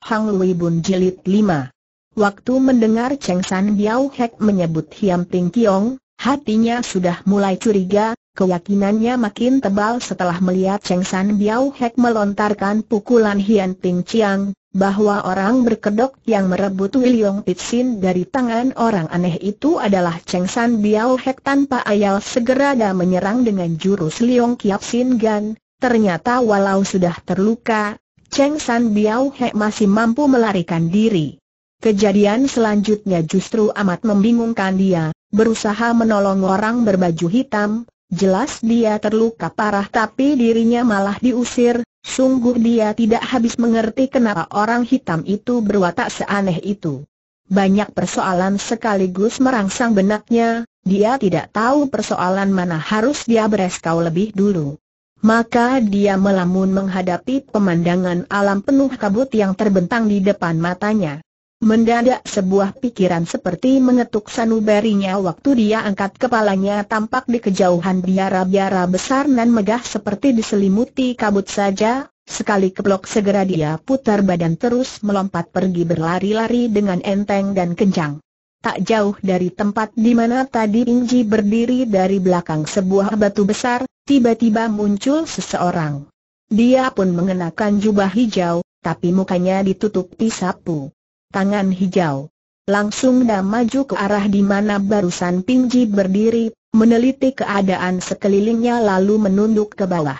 Hang Lui Bun Jilid 5 Waktu mendengar Cheng San Biao Hek menyebut Hiam Ting Kiong, hatinya sudah mulai curiga, keyakinannya makin tebal setelah melihat Cheng San Biao Hek melontarkan pukulan Hiam Ting Chiang, bahwa orang berkedok yang merebut Wiliong Pitsin dari tangan orang aneh itu adalah Cheng San Biao Hek tanpa ayal segera dan menyerang dengan jurus Liong Kiap Sin Gan, ternyata walau sudah terluka, Cheng San Biao He masih mampu melarikan diri. Kejadian selanjutnya justru amat membingungkan dia, berusaha menolong orang berbaju hitam, jelas dia terluka parah tapi dirinya malah diusir, sungguh dia tidak habis mengerti kenapa orang hitam itu berwatak seaneh itu. Banyak persoalan sekaligus merangsang benaknya, dia tidak tahu persoalan mana harus dia bereskau lebih dulu maka dia melamun menghadapi pemandangan alam penuh kabut yang terbentang di depan matanya. Mendadak sebuah pikiran seperti mengetuk sanubarinya waktu dia angkat kepalanya tampak di kejauhan biara-biara besar nan megah seperti diselimuti kabut saja, sekali keblok segera dia putar badan terus melompat pergi berlari-lari dengan enteng dan kencang. Tak jauh dari tempat di mana tadi Inji berdiri dari belakang sebuah batu besar, tiba-tiba muncul seseorang. Dia pun mengenakan jubah hijau, tapi mukanya ditutupi sapu. Tangan hijau. Langsung dah maju ke arah di mana barusan Pingji berdiri, meneliti keadaan sekelilingnya lalu menunduk ke bawah.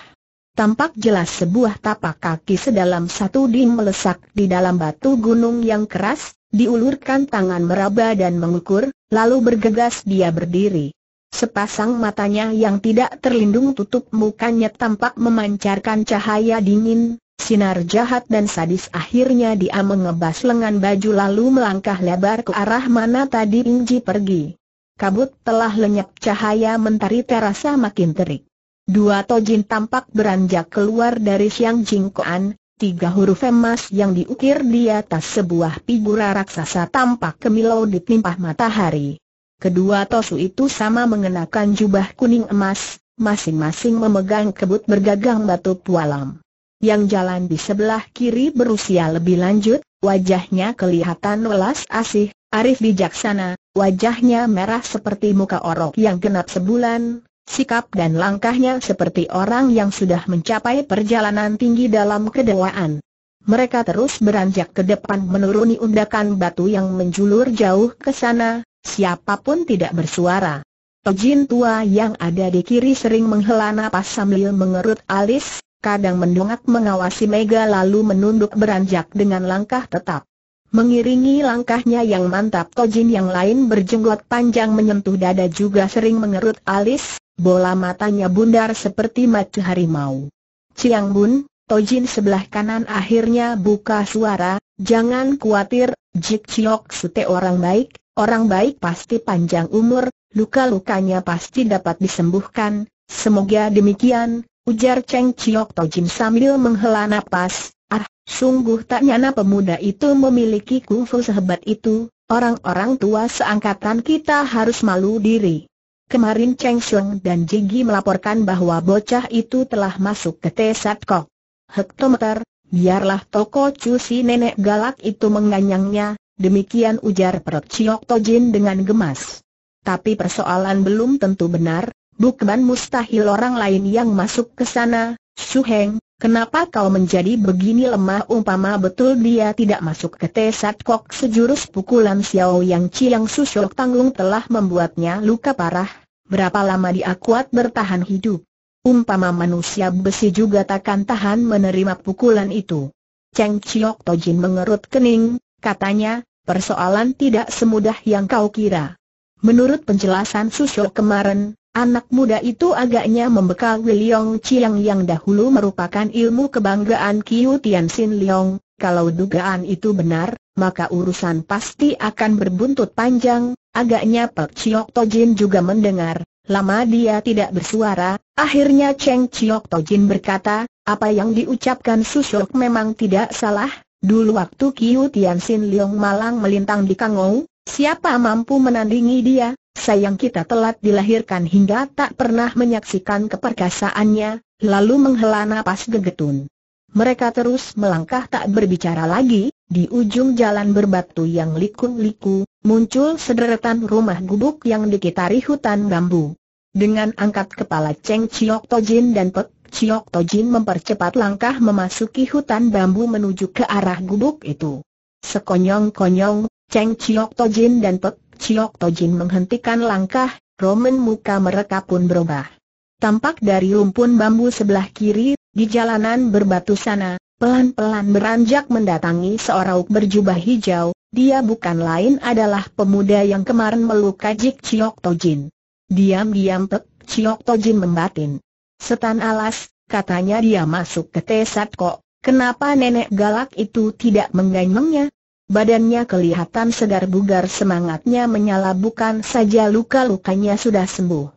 Tampak jelas sebuah tapak kaki sedalam satu dim melesak di dalam batu gunung yang keras, diulurkan tangan meraba dan mengukur, lalu bergegas dia berdiri. Sepasang matanya yang tidak terlindung tutup mukanya tampak memancarkan cahaya dingin, sinar jahat dan sadis akhirnya dia mengebas lengan baju lalu melangkah lebar ke arah mana tadi Inji pergi. Kabut telah lenyap cahaya mentari terasa makin terik. Dua tojin tampak beranjak keluar dari siang jingkoan, tiga huruf emas yang diukir di atas sebuah figura raksasa tampak kemilau ditimpah matahari. Kedua tosu itu sama mengenakan jubah kuning emas, masing-masing memegang kebut bergagang batu pualam. Yang jalan di sebelah kiri berusia lebih lanjut, wajahnya kelihatan welas asih, arif bijaksana, wajahnya merah seperti muka orok yang genap sebulan, sikap dan langkahnya seperti orang yang sudah mencapai perjalanan tinggi dalam kedewaan. Mereka terus beranjak ke depan menuruni undakan batu yang menjulur jauh ke sana, Siapapun tidak bersuara. Tojin tua yang ada di kiri sering menghela napas sambil mengerut alis, kadang mendongak mengawasi Mega lalu menunduk beranjak dengan langkah tetap. Mengiringi langkahnya yang mantap Tojin yang lain berjenggot panjang menyentuh dada juga sering mengerut alis, bola matanya bundar seperti mata harimau. Ciang Bun, Tojin sebelah kanan akhirnya buka suara, jangan khawatir, Jik Chiok Sute orang baik, Orang baik pasti panjang umur, luka-lukanya pasti dapat disembuhkan, semoga demikian, ujar Cheng Chiok Tojim sambil menghela nafas. ah, sungguh tak nyana pemuda itu memiliki kungfu sehebat itu, orang-orang tua seangkatan kita harus malu diri. Kemarin Cheng Xiong dan Jigi melaporkan bahwa bocah itu telah masuk ke Tesat Kok. Hektometer, biarlah toko cuci nenek galak itu menganyangnya, demikian ujar Perut Chiok Tojin dengan gemas. Tapi persoalan belum tentu benar, bukan mustahil orang lain yang masuk ke sana, Su Heng, kenapa kau menjadi begini lemah umpama betul dia tidak masuk ke Tesat Kok sejurus pukulan Xiao Yang Chiang Susok Tanglung telah membuatnya luka parah, berapa lama dia kuat bertahan hidup. Umpama manusia besi juga takkan tahan menerima pukulan itu. Cheng Chiok Tojin mengerut kening, katanya, persoalan tidak semudah yang kau kira. Menurut penjelasan Susyo kemarin, anak muda itu agaknya membekal Wiliong Chiang yang dahulu merupakan ilmu kebanggaan Kiu Tian Sin Leong. kalau dugaan itu benar, maka urusan pasti akan berbuntut panjang, agaknya Pek Chiok Tojin juga mendengar, lama dia tidak bersuara, akhirnya Cheng Chiok Tojin berkata, apa yang diucapkan Susyok memang tidak salah, Dulu waktu Kiu Tian Sin Leong malang melintang di Kangou, siapa mampu menandingi dia, sayang kita telat dilahirkan hingga tak pernah menyaksikan keperkasaannya, lalu menghela napas gegetun. Mereka terus melangkah tak berbicara lagi, di ujung jalan berbatu yang liku-liku, muncul sederetan rumah gubuk yang dikitari hutan bambu. Dengan angkat kepala Cheng Chiok Tojin dan Pek Chiok Tojin mempercepat langkah memasuki hutan bambu menuju ke arah gubuk itu. Sekonyong-konyong, Cheng Chiok Tojin dan Pek Chiok Tojin menghentikan langkah, Roman muka mereka pun berubah. Tampak dari rumpun bambu sebelah kiri, di jalanan berbatu sana, pelan-pelan beranjak mendatangi seorang berjubah hijau, dia bukan lain adalah pemuda yang kemarin melukai Jik Chiok Tojin. Diam-diam Pek Chiok Tojin membatin. Setan alas, katanya dia masuk ke Tesat kok, kenapa nenek galak itu tidak mengganyengnya? Badannya kelihatan segar bugar semangatnya menyala bukan saja luka-lukanya sudah sembuh.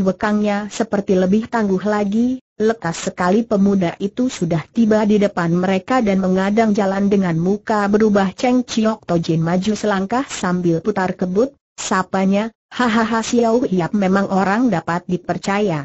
Luekangnya seperti lebih tangguh lagi, lekas sekali pemuda itu sudah tiba di depan mereka dan mengadang jalan dengan muka berubah Cheng Chiok Tojin maju selangkah sambil putar kebut, sapanya, hahaha Xiao Hiap memang orang dapat dipercaya.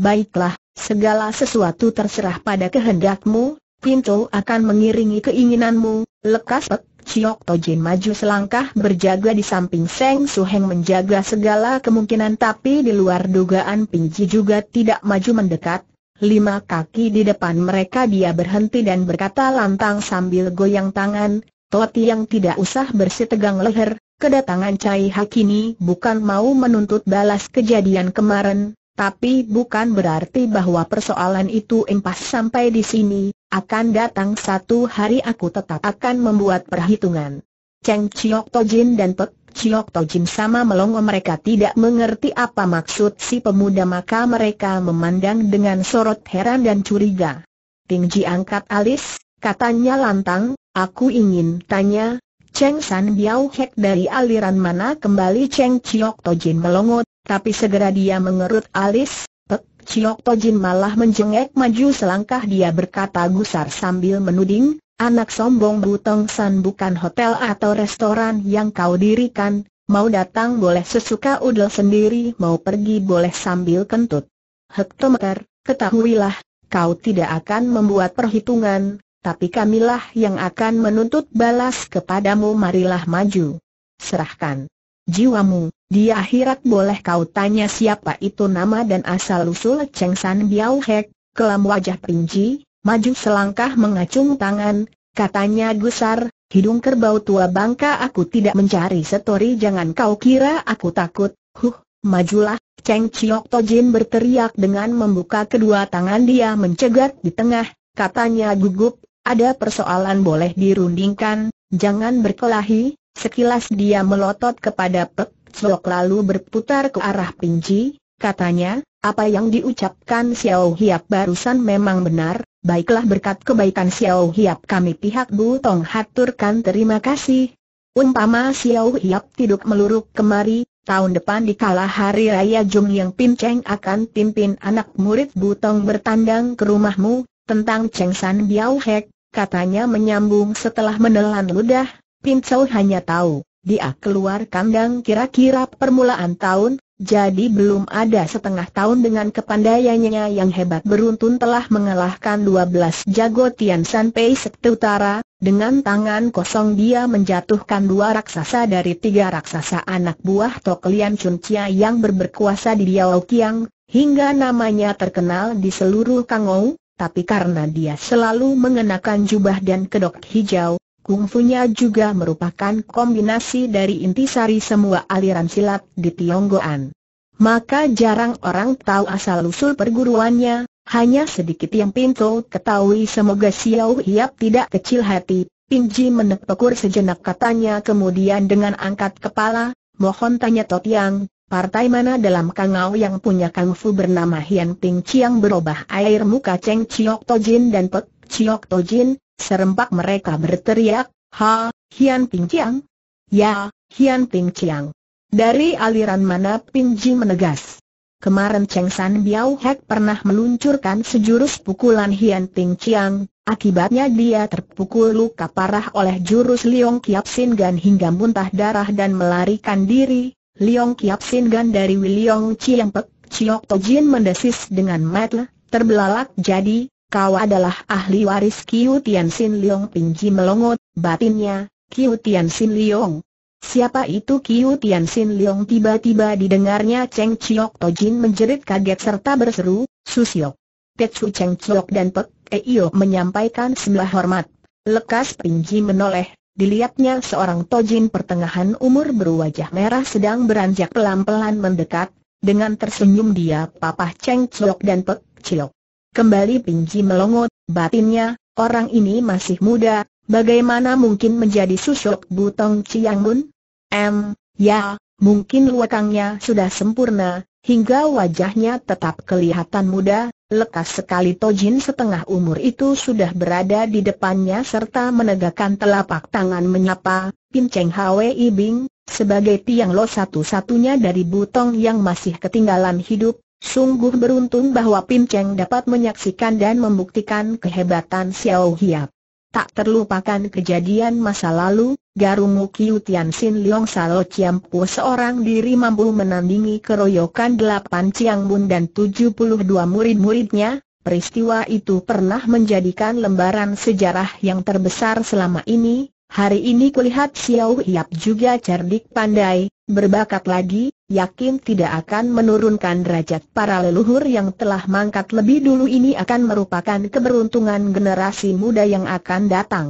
Baiklah, segala sesuatu terserah pada kehendakmu, Pintu akan mengiringi keinginanmu, lekas Pek Chiok Tojin maju selangkah berjaga di samping Seng Suheng menjaga segala kemungkinan tapi di luar dugaan Pinji juga tidak maju mendekat, Lima kaki di depan mereka dia berhenti dan berkata lantang sambil goyang tangan, Toti yang tidak usah bersitegang leher, kedatangan Cai Hakini bukan mau menuntut balas kejadian kemarin, tapi bukan berarti bahwa persoalan itu impas sampai di sini, akan datang satu hari aku tetap akan membuat perhitungan. Cheng Chiok Tojin dan Pek Chiok Tojin sama melongo mereka tidak mengerti apa maksud si pemuda maka mereka memandang dengan sorot heran dan curiga. Ting Ji angkat alis, katanya lantang, aku ingin tanya, Cheng San Biao Hek dari aliran mana kembali Cheng Chiok Tojin melongo tapi segera dia mengerut alis, Pek Chiok Tojin malah menjengek maju selangkah dia berkata gusar sambil menuding, anak sombong Butong San bukan hotel atau restoran yang kau dirikan, mau datang boleh sesuka udel sendiri mau pergi boleh sambil kentut. Hektometer, ketahuilah, kau tidak akan membuat perhitungan, tapi kamilah yang akan menuntut balas kepadamu marilah maju. Serahkan. Jiwamu, di akhirat boleh kau tanya siapa itu nama dan asal-usul Cheng San Biao Hek, kelam wajah Pinji, maju selangkah mengacung tangan, katanya gusar, hidung kerbau tua bangka aku tidak mencari setori jangan kau kira aku takut, huh, majulah, Cheng Chiok Tojin berteriak dengan membuka kedua tangan dia mencegat di tengah, katanya gugup, ada persoalan boleh dirundingkan, jangan berkelahi, Sekilas dia melotot kepada Pek Cok lalu berputar ke arah Pinji. katanya, apa yang diucapkan Xiao Hiap barusan memang benar, baiklah berkat kebaikan Xiao Hiap kami pihak Bu Tong haturkan terima kasih. Umpama Xiao Hiap tiduk meluruk kemari, tahun depan di kala hari raya Jung Yang Pin Cheng akan pimpin anak murid Bu Tong bertandang ke rumahmu, tentang Cheng San Biao Hek, katanya menyambung setelah menelan ludah, Pincau hanya tahu, dia keluar kandang kira-kira permulaan tahun, jadi belum ada setengah tahun dengan kepandaiannya yang hebat beruntun telah mengalahkan 12 jago Tian San Pei Sekte Utara, dengan tangan kosong dia menjatuhkan dua raksasa dari tiga raksasa anak buah Tok Lian Chun Chia yang berberkuasa di Diao Kiang, hingga namanya terkenal di seluruh Kangou, tapi karena dia selalu mengenakan jubah dan kedok hijau, Kungfunya juga merupakan kombinasi dari intisari semua aliran silat di Tionggoan. Maka jarang orang tahu asal-usul perguruannya, hanya sedikit yang pintu ketahui semoga Xiao Hiap tidak kecil hati. Ji menepukur sejenak katanya kemudian dengan angkat kepala, mohon tanya Tot Yang, partai mana dalam Kangau yang punya kungfu bernama Hian Ping Chiang berubah air muka Cheng Chiok Tojin dan Pek Chiok Tojin, Serempak mereka berteriak, Ha, Hian Ping Chiang? Ya, Hian Ping Chiang. Dari aliran mana Ping Ji menegas. Kemarin Cheng San Biao Hek pernah meluncurkan sejurus pukulan Hian Ping Chiang, akibatnya dia terpukul luka parah oleh jurus Liong Kiap Sin Gan hingga muntah darah dan melarikan diri, Liong Kiap Sin Gan dari Wiliong Chiang Pek Chiok Jin mendesis dengan metle, terbelalak jadi, kau adalah ahli waris Kiu Tian Sin Liong Pinji melongot, batinnya, Kiu Tian Sin Liong. Siapa itu Kiu Tian Sin Liong tiba-tiba didengarnya Cheng Chiok Tojin menjerit kaget serta berseru, Susiok. Tetsu Cheng Chiok dan Pek Eio menyampaikan sembah hormat. Lekas Pinji menoleh, dilihatnya seorang Tojin pertengahan umur berwajah merah sedang beranjak pelan-pelan mendekat, dengan tersenyum dia papah Cheng Chiok dan Pek Chiok. Kembali Pinci melongot, batinnya, orang ini masih muda, bagaimana mungkin menjadi susuk butong Ciangun? M, ya, mungkin luakangnya sudah sempurna, hingga wajahnya tetap kelihatan muda, lekas sekali Tojin setengah umur itu sudah berada di depannya serta menegakkan telapak tangan menyapa, Pinceng Hwe Ibing, sebagai tiang lo satu-satunya dari butong yang masih ketinggalan hidup, Sungguh beruntung bahwa Pin Cheng dapat menyaksikan dan membuktikan kehebatan Xiao Hiap. Tak terlupakan kejadian masa lalu, Garung Kiu Tian Sin Leong Salo Chiam Pu seorang diri mampu menandingi keroyokan delapan Chiang Bun dan tujuh puluh dua murid-muridnya, peristiwa itu pernah menjadikan lembaran sejarah yang terbesar selama ini, Hari ini kulihat Xiao Hiap juga cerdik pandai, berbakat lagi, yakin tidak akan menurunkan derajat para leluhur yang telah mangkat lebih dulu ini akan merupakan keberuntungan generasi muda yang akan datang.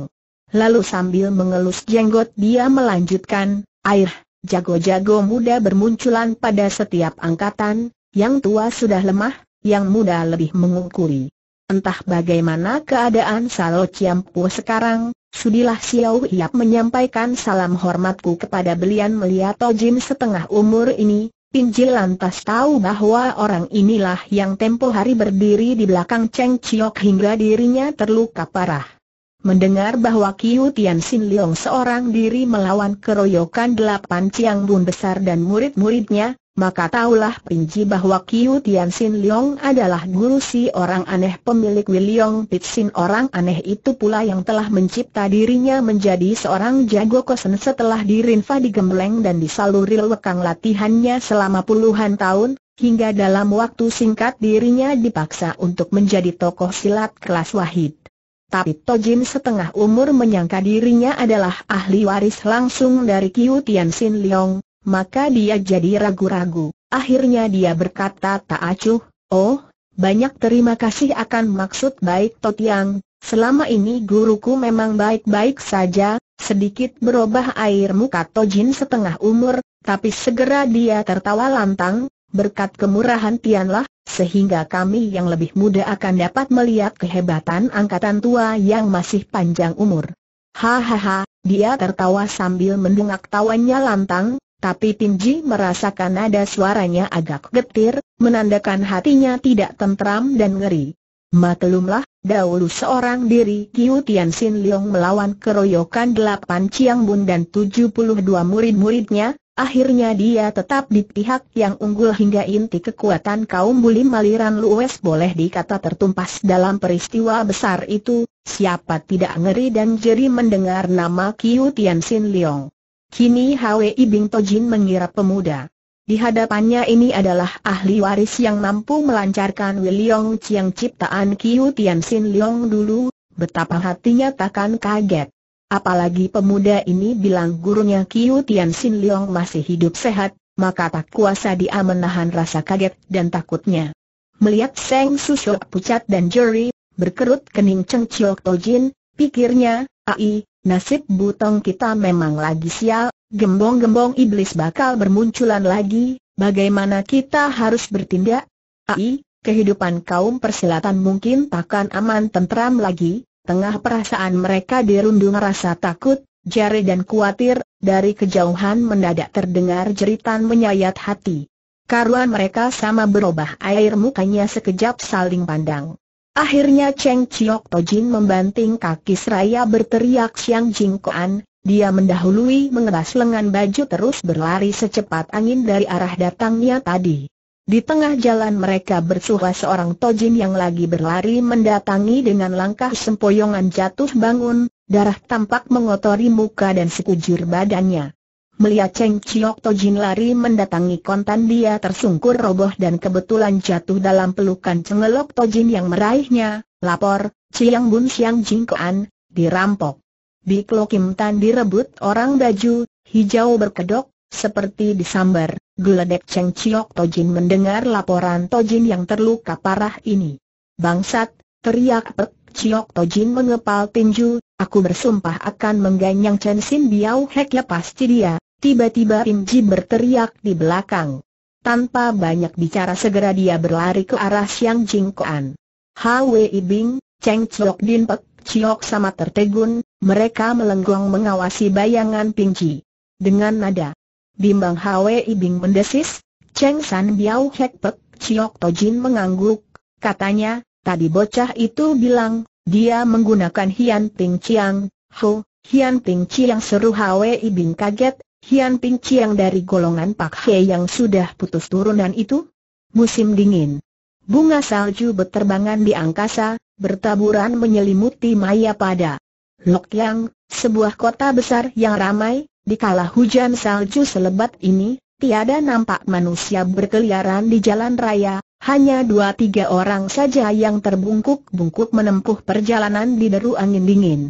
Lalu sambil mengelus jenggot dia melanjutkan, air, jago-jago muda bermunculan pada setiap angkatan, yang tua sudah lemah, yang muda lebih mengukuri. Entah bagaimana keadaan Salo Ciampu sekarang, sudilah Xiao Yap menyampaikan salam hormatku kepada belian melihat Tojin setengah umur ini, Pinjil lantas tahu bahwa orang inilah yang tempo hari berdiri di belakang Cheng Chiok hingga dirinya terluka parah. Mendengar bahwa Kiu Tian Sin Leong seorang diri melawan keroyokan delapan Ciang Bun besar dan murid-muridnya, maka taulah Pinji bahwa Kiu Tian Sin Leong adalah guru si orang aneh pemilik Wiliong Pitsin orang aneh itu pula yang telah mencipta dirinya menjadi seorang jago kosen setelah dirinfa digembleng dan disaluri lekang latihannya selama puluhan tahun, hingga dalam waktu singkat dirinya dipaksa untuk menjadi tokoh silat kelas wahid. Tapi Tojin setengah umur menyangka dirinya adalah ahli waris langsung dari Kiu Tian Sin Leong, maka dia jadi ragu-ragu, akhirnya dia berkata tak acuh, oh, banyak terima kasih akan maksud baik Totiang, selama ini guruku memang baik-baik saja, sedikit berubah air muka Tojin setengah umur, tapi segera dia tertawa lantang, berkat kemurahan Tianlah, sehingga kami yang lebih muda akan dapat melihat kehebatan angkatan tua yang masih panjang umur. Hahaha, dia tertawa sambil mendungak tawanya lantang, tapi Tinji merasakan nada suaranya agak getir, menandakan hatinya tidak tentram dan ngeri. Maklumlah, dahulu seorang diri Kiu Tian Sin Leong melawan keroyokan delapan Chiang Bun dan dua murid-muridnya, akhirnya dia tetap di pihak yang unggul hingga inti kekuatan kaum bulim maliran Lues boleh dikata tertumpas dalam peristiwa besar itu, siapa tidak ngeri dan jeri mendengar nama Kiu Tian Sin Leong. Kini Hwi Bing Tojin mengira pemuda. Di hadapannya ini adalah ahli waris yang mampu melancarkan Wiliong Chiang ciptaan Kiu Tian Sin Leong dulu, betapa hatinya takkan kaget. Apalagi pemuda ini bilang gurunya Kiu Tian Sin Leong masih hidup sehat, maka tak kuasa dia menahan rasa kaget dan takutnya. Melihat Seng Susok pucat dan jeri, berkerut kening Cheng Chiok Tojin, pikirnya, Ai, Nasib butong kita memang lagi sial, gembong-gembong iblis bakal bermunculan lagi, bagaimana kita harus bertindak? Ai, kehidupan kaum persilatan mungkin takkan aman tentram lagi, tengah perasaan mereka dirundung rasa takut, jari dan khawatir, dari kejauhan mendadak terdengar jeritan menyayat hati. Karuan mereka sama berubah air mukanya sekejap saling pandang. Akhirnya Cheng Chiok Tojin membanting kaki seraya berteriak Siang Jing Koan, dia mendahului mengeras lengan baju terus berlari secepat angin dari arah datangnya tadi. Di tengah jalan mereka bersuha seorang Tojin yang lagi berlari mendatangi dengan langkah sempoyongan jatuh bangun, darah tampak mengotori muka dan sekujur badannya. Melihat Cheng Chiok Tojin lari mendatangi kontan dia tersungkur roboh dan kebetulan jatuh dalam pelukan cengelok Tojin yang meraihnya, lapor, Chiang Bun Siang Jingkoan, dirampok. Di Kim Tan direbut orang baju, hijau berkedok, seperti disambar, geledek Cheng Chiok Tojin mendengar laporan Tojin yang terluka parah ini. Bangsat, teriak Pek, Chiok Tojin mengepal tinju, aku bersumpah akan mengganyang Chen Sin Biao Hek ya pasti dia, tiba-tiba Im Ji berteriak di belakang. Tanpa banyak bicara segera dia berlari ke arah Siang Jingkoan. Hwi Bing, Cheng Chiok Din Pek, Chiok sama tertegun, mereka melenggong mengawasi bayangan Ping Ji. Dengan nada bimbang Hwi Bing mendesis, Cheng San Biao Hek Pek, Chiok Tojin mengangguk, katanya, Tadi bocah itu bilang, dia menggunakan Hian Ping Chiang, Ho, Hian Ping Chiang seru Hwe Ibing kaget, Hian Ping Chiang dari golongan Pak He yang sudah putus turunan itu? Musim dingin. Bunga salju berterbangan di angkasa, bertaburan menyelimuti maya pada. Lokyang, sebuah kota besar yang ramai, di dikala hujan salju selebat ini, tiada nampak manusia berkeliaran di jalan raya, hanya dua tiga orang saja yang terbungkuk-bungkuk menempuh perjalanan di deru angin dingin.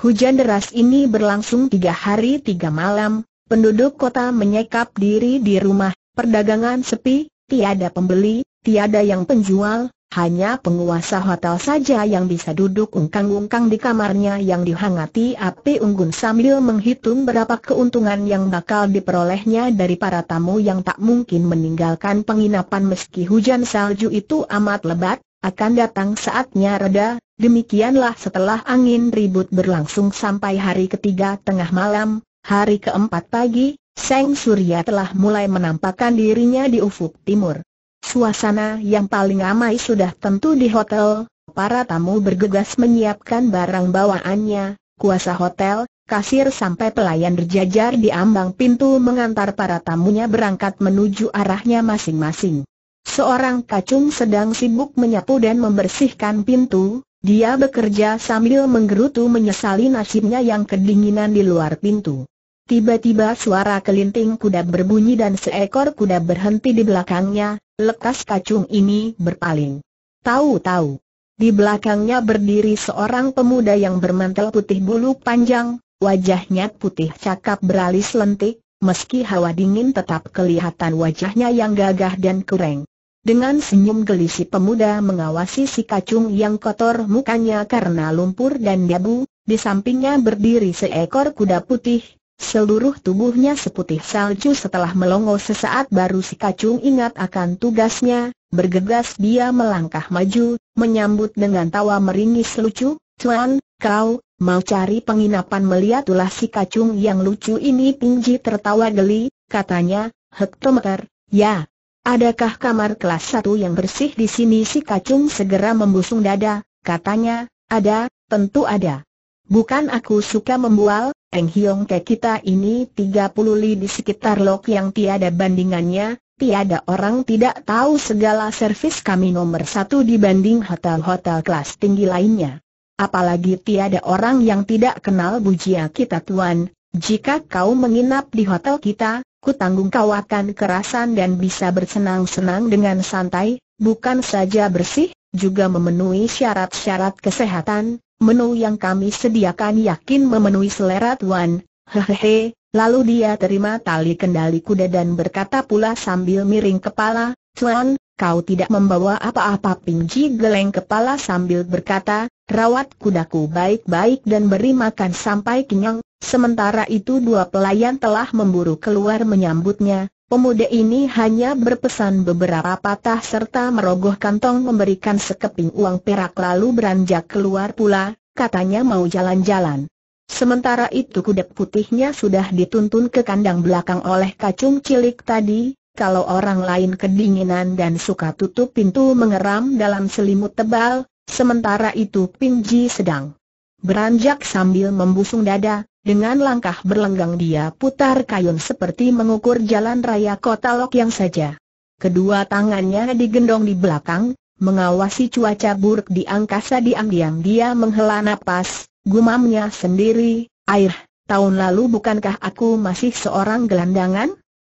Hujan deras ini berlangsung tiga hari tiga malam, penduduk kota menyekap diri di rumah, perdagangan sepi, tiada pembeli, tiada yang penjual, hanya penguasa hotel saja yang bisa duduk ungkang-ungkang di kamarnya yang dihangati api unggun sambil menghitung berapa keuntungan yang bakal diperolehnya dari para tamu yang tak mungkin meninggalkan penginapan meski hujan salju itu amat lebat, akan datang saatnya reda, demikianlah setelah angin ribut berlangsung sampai hari ketiga tengah malam, hari keempat pagi, Seng Surya telah mulai menampakkan dirinya di ufuk timur. Suasana yang paling ramai sudah tentu di hotel, para tamu bergegas menyiapkan barang bawaannya, kuasa hotel, kasir sampai pelayan berjajar di ambang pintu mengantar para tamunya berangkat menuju arahnya masing-masing. Seorang kacung sedang sibuk menyapu dan membersihkan pintu, dia bekerja sambil menggerutu menyesali nasibnya yang kedinginan di luar pintu. Tiba-tiba suara kelinting kuda berbunyi dan seekor kuda berhenti di belakangnya, lekas kacung ini berpaling. Tahu-tahu, di belakangnya berdiri seorang pemuda yang bermantel putih bulu panjang, wajahnya putih cakap beralis lentik, meski hawa dingin tetap kelihatan wajahnya yang gagah dan kureng. Dengan senyum gelisi pemuda mengawasi si kacung yang kotor mukanya karena lumpur dan debu, di sampingnya berdiri seekor kuda putih, Seluruh tubuhnya seputih salju setelah melongo sesaat baru si kacung ingat akan tugasnya, bergegas dia melangkah maju, menyambut dengan tawa meringis lucu, Tuan, kau, mau cari penginapan melihat ulah si kacung yang lucu ini Pingji tertawa geli, katanya, hektometer, ya. Adakah kamar kelas satu yang bersih di sini si kacung segera membusung dada, katanya, ada, tentu ada. Bukan aku suka membual, Eng Hiong Ke kita ini 30 li di sekitar lok yang tiada bandingannya, tiada orang tidak tahu segala servis kami nomor satu dibanding hotel-hotel kelas tinggi lainnya. Apalagi tiada orang yang tidak kenal bujia kita tuan, jika kau menginap di hotel kita, ku tanggung kau akan kerasan dan bisa bersenang-senang dengan santai, bukan saja bersih, juga memenuhi syarat-syarat kesehatan, Menu yang kami sediakan yakin memenuhi selera tuan, hehehe, lalu dia terima tali kendali kuda dan berkata pula sambil miring kepala, Tuan, kau tidak membawa apa-apa Pinji geleng kepala sambil berkata, rawat kudaku baik-baik dan beri makan sampai kenyang, sementara itu dua pelayan telah memburu keluar menyambutnya, Pemuda ini hanya berpesan beberapa patah serta merogoh kantong memberikan sekeping uang perak lalu beranjak keluar pula, katanya mau jalan-jalan. Sementara itu kuda putihnya sudah dituntun ke kandang belakang oleh kacung cilik tadi, kalau orang lain kedinginan dan suka tutup pintu mengeram dalam selimut tebal, sementara itu Pingji sedang beranjak sambil membusung dada, dengan langkah berlenggang dia putar kayun seperti mengukur jalan raya kota Lok yang saja. Kedua tangannya digendong di belakang, mengawasi cuaca buruk di angkasa diam-diam dia menghela napas, gumamnya sendiri, air, tahun lalu bukankah aku masih seorang gelandangan?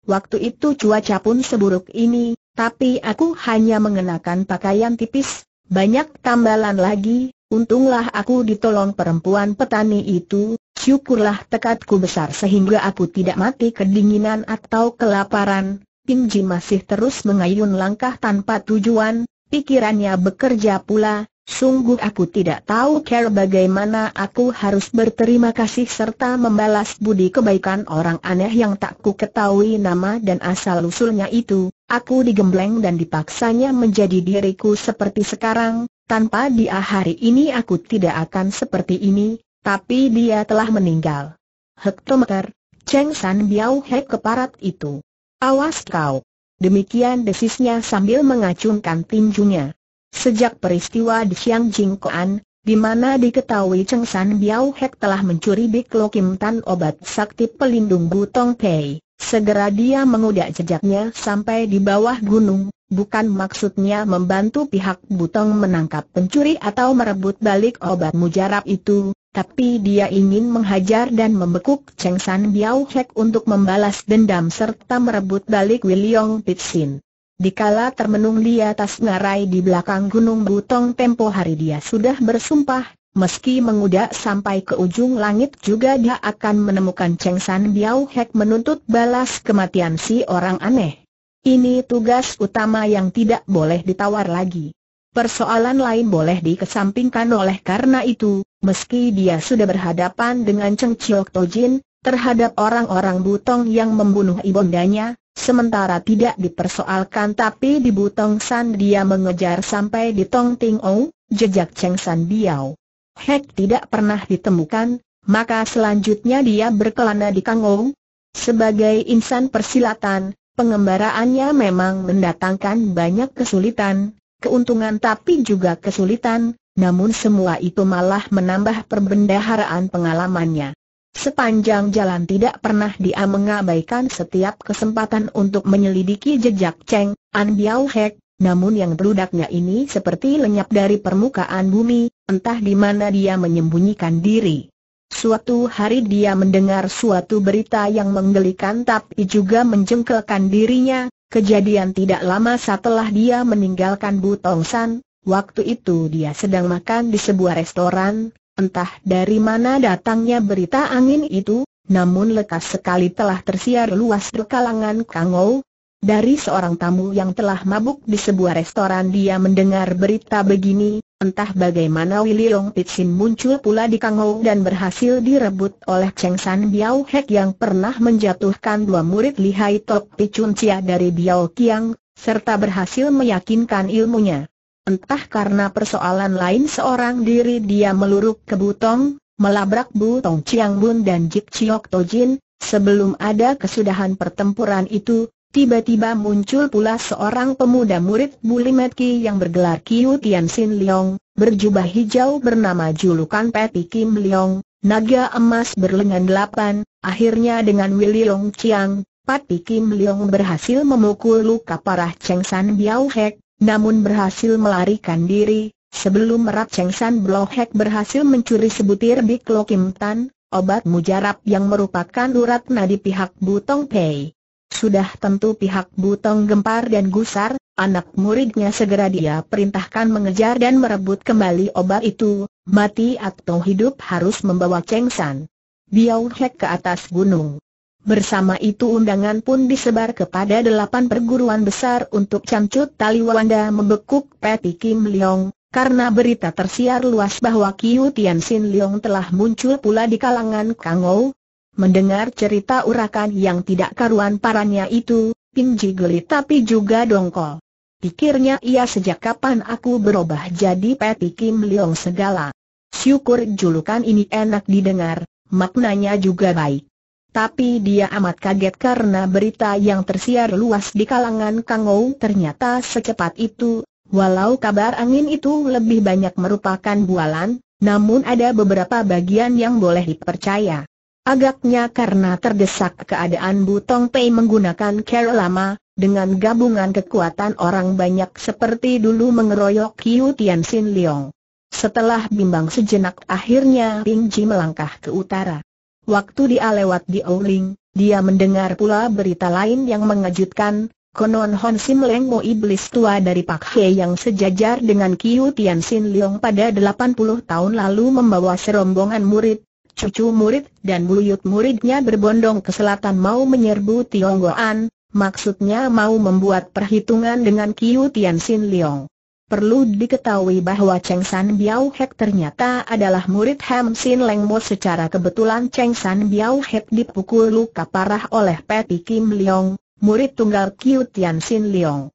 Waktu itu cuaca pun seburuk ini, tapi aku hanya mengenakan pakaian tipis, banyak tambalan lagi, Untunglah aku ditolong perempuan petani itu, syukurlah tekadku besar sehingga aku tidak mati kedinginan atau kelaparan. Pinji masih terus mengayun langkah tanpa tujuan, pikirannya bekerja pula, sungguh aku tidak tahu care bagaimana aku harus berterima kasih serta membalas budi kebaikan orang aneh yang tak ku ketahui nama dan asal-usulnya itu. Aku digembleng dan dipaksanya menjadi diriku seperti sekarang, tanpa dia hari ini aku tidak akan seperti ini, tapi dia telah meninggal. Hektometer, Cheng San Biao Hek keparat itu. Awas kau. Demikian desisnya sambil mengacungkan tinjunya. Sejak peristiwa di Siang Koan, di mana diketahui Cheng San Biao Hek telah mencuri Bik Lo Kim Tan obat sakti pelindung Butong Pei, segera dia mengudak jejaknya sampai di bawah gunung, Bukan maksudnya membantu pihak Butong menangkap pencuri atau merebut balik obat mujarab itu, tapi dia ingin menghajar dan membekuk Cheng San Biao Hek untuk membalas dendam serta merebut balik William Pitsin. Dikala termenung di atas ngarai di belakang Gunung Butong tempo hari dia sudah bersumpah, meski mengudak sampai ke ujung langit juga dia akan menemukan Cheng San Biao Hek menuntut balas kematian si orang aneh. Ini tugas utama yang tidak boleh ditawar lagi. Persoalan lain boleh dikesampingkan oleh karena itu, meski dia sudah berhadapan dengan Cheng Chiok Tojin, terhadap orang-orang Butong yang membunuh ibundanya, sementara tidak dipersoalkan tapi di Butong San dia mengejar sampai di Tong Ting Ou, jejak Cheng San Biao. Hek tidak pernah ditemukan, maka selanjutnya dia berkelana di Kangou. Sebagai insan persilatan, Pengembaraannya memang mendatangkan banyak kesulitan, keuntungan tapi juga kesulitan, namun semua itu malah menambah perbendaharaan pengalamannya. Sepanjang jalan tidak pernah dia mengabaikan setiap kesempatan untuk menyelidiki jejak Cheng, An Biao Hek, namun yang berudaknya ini seperti lenyap dari permukaan bumi, entah di mana dia menyembunyikan diri. Suatu hari dia mendengar suatu berita yang menggelikan tapi juga menjengkelkan dirinya, kejadian tidak lama setelah dia meninggalkan Butong San, waktu itu dia sedang makan di sebuah restoran, entah dari mana datangnya berita angin itu, namun lekas sekali telah tersiar luas di kalangan Kangou, dari seorang tamu yang telah mabuk di sebuah restoran dia mendengar berita begini, entah bagaimana Willy Long Pitsin muncul pula di Kangou dan berhasil direbut oleh Cheng San Biao Hek yang pernah menjatuhkan dua murid lihai Tok Pichun Cia dari Biao Qiang, serta berhasil meyakinkan ilmunya. Entah karena persoalan lain seorang diri dia meluruk ke Butong, melabrak Butong Chiang Bun dan Jip Chiok Tojin, sebelum ada kesudahan pertempuran itu, Tiba-tiba muncul pula seorang pemuda murid Bulimet Ki yang bergelar Kiu Tian Sin Leong, berjubah hijau bernama julukan Peti Kim Leong, naga emas berlengan delapan, akhirnya dengan Willy Long Chiang, Peti Kim Leong berhasil memukul luka parah Cheng San Biao Hek, namun berhasil melarikan diri, sebelum merap Cheng San Biao Hek berhasil mencuri sebutir Lo Kim Tan, obat mujarab yang merupakan urat nadi pihak Butong Pei. Sudah tentu pihak Butong Gempar dan Gusar, anak muridnya segera dia perintahkan mengejar dan merebut kembali obat itu, mati atau hidup harus membawa Cheng San. Biau Hek ke atas gunung. Bersama itu undangan pun disebar kepada delapan perguruan besar untuk cancut tali Wanda membekuk Peti Kim Leong, karena berita tersiar luas bahwa Kiu Tian Sin Leong telah muncul pula di kalangan Kangou, Mendengar cerita urakan yang tidak karuan parannya itu, Pinji geli tapi juga dongkol. Pikirnya ia sejak kapan aku berubah jadi Peti Kim Leong segala. Syukur julukan ini enak didengar, maknanya juga baik. Tapi dia amat kaget karena berita yang tersiar luas di kalangan Kangou ternyata secepat itu, walau kabar angin itu lebih banyak merupakan bualan, namun ada beberapa bagian yang boleh dipercaya. Agaknya karena terdesak keadaan Butong Pei menggunakan care lama, dengan gabungan kekuatan orang banyak seperti dulu mengeroyok Qiu Tian Sin Leong. Setelah bimbang sejenak akhirnya Ping Ji melangkah ke utara. Waktu dia lewat di Ouling, dia mendengar pula berita lain yang mengejutkan, konon Hon Sim Leng Mo iblis tua dari Pak He yang sejajar dengan Qiu Tian Sin Leong pada 80 tahun lalu membawa serombongan murid, cucu murid dan buyut muridnya berbondong ke selatan mau menyerbu Tionggoan, maksudnya mau membuat perhitungan dengan Kiu Tian Sin Leong. Perlu diketahui bahwa Cheng San Biao Hek ternyata adalah murid Ham Sin Leng Mo secara kebetulan Cheng San Biao Hek dipukul luka parah oleh Peti Kim Leong, murid tunggal Kiu Tian Sin Leong.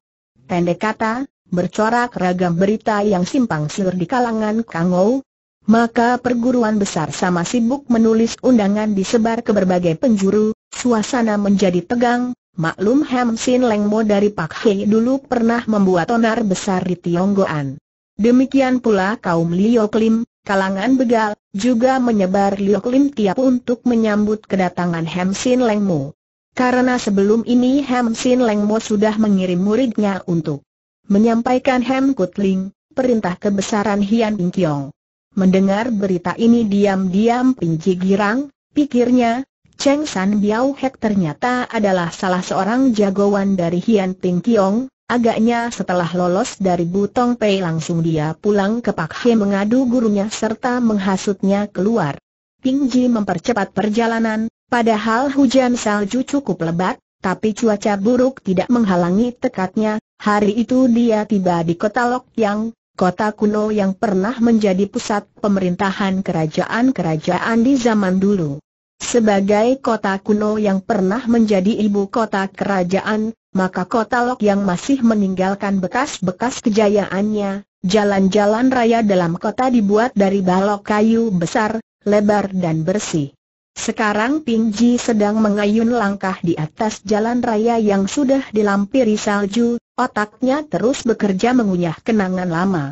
Pendek kata, bercorak ragam berita yang simpang siur di kalangan Kangou, maka perguruan besar sama sibuk menulis undangan disebar ke berbagai penjuru, suasana menjadi tegang, maklum Ham Sin Leng Mo dari Pak Hei dulu pernah membuat onar besar di Tionggoan. Demikian pula kaum Liu Klim, kalangan begal, juga menyebar Liu Klim tiap untuk menyambut kedatangan Ham Sin Leng Mo. Karena sebelum ini Ham Sin Leng Mo sudah mengirim muridnya untuk menyampaikan Ham Ling, perintah kebesaran Hian Ing Kiong. Mendengar berita ini diam-diam Pinci girang, pikirnya, Cheng San Biao Hek ternyata adalah salah seorang jagoan dari Hian Ting Kiong, Agaknya setelah lolos dari Butong Pei langsung dia pulang ke Pak He mengadu gurunya serta menghasutnya keluar. Ping Ji mempercepat perjalanan, padahal hujan salju cukup lebat, tapi cuaca buruk tidak menghalangi tekadnya. Hari itu dia tiba di kota Lok Yang, kota kuno yang pernah menjadi pusat pemerintahan kerajaan-kerajaan di zaman dulu. Sebagai kota kuno yang pernah menjadi ibu kota kerajaan, maka kota Lok yang masih meninggalkan bekas-bekas kejayaannya, jalan-jalan raya dalam kota dibuat dari balok kayu besar, lebar dan bersih. Sekarang Ping Ji sedang mengayun langkah di atas jalan raya yang sudah dilampiri salju, otaknya terus bekerja mengunyah kenangan lama.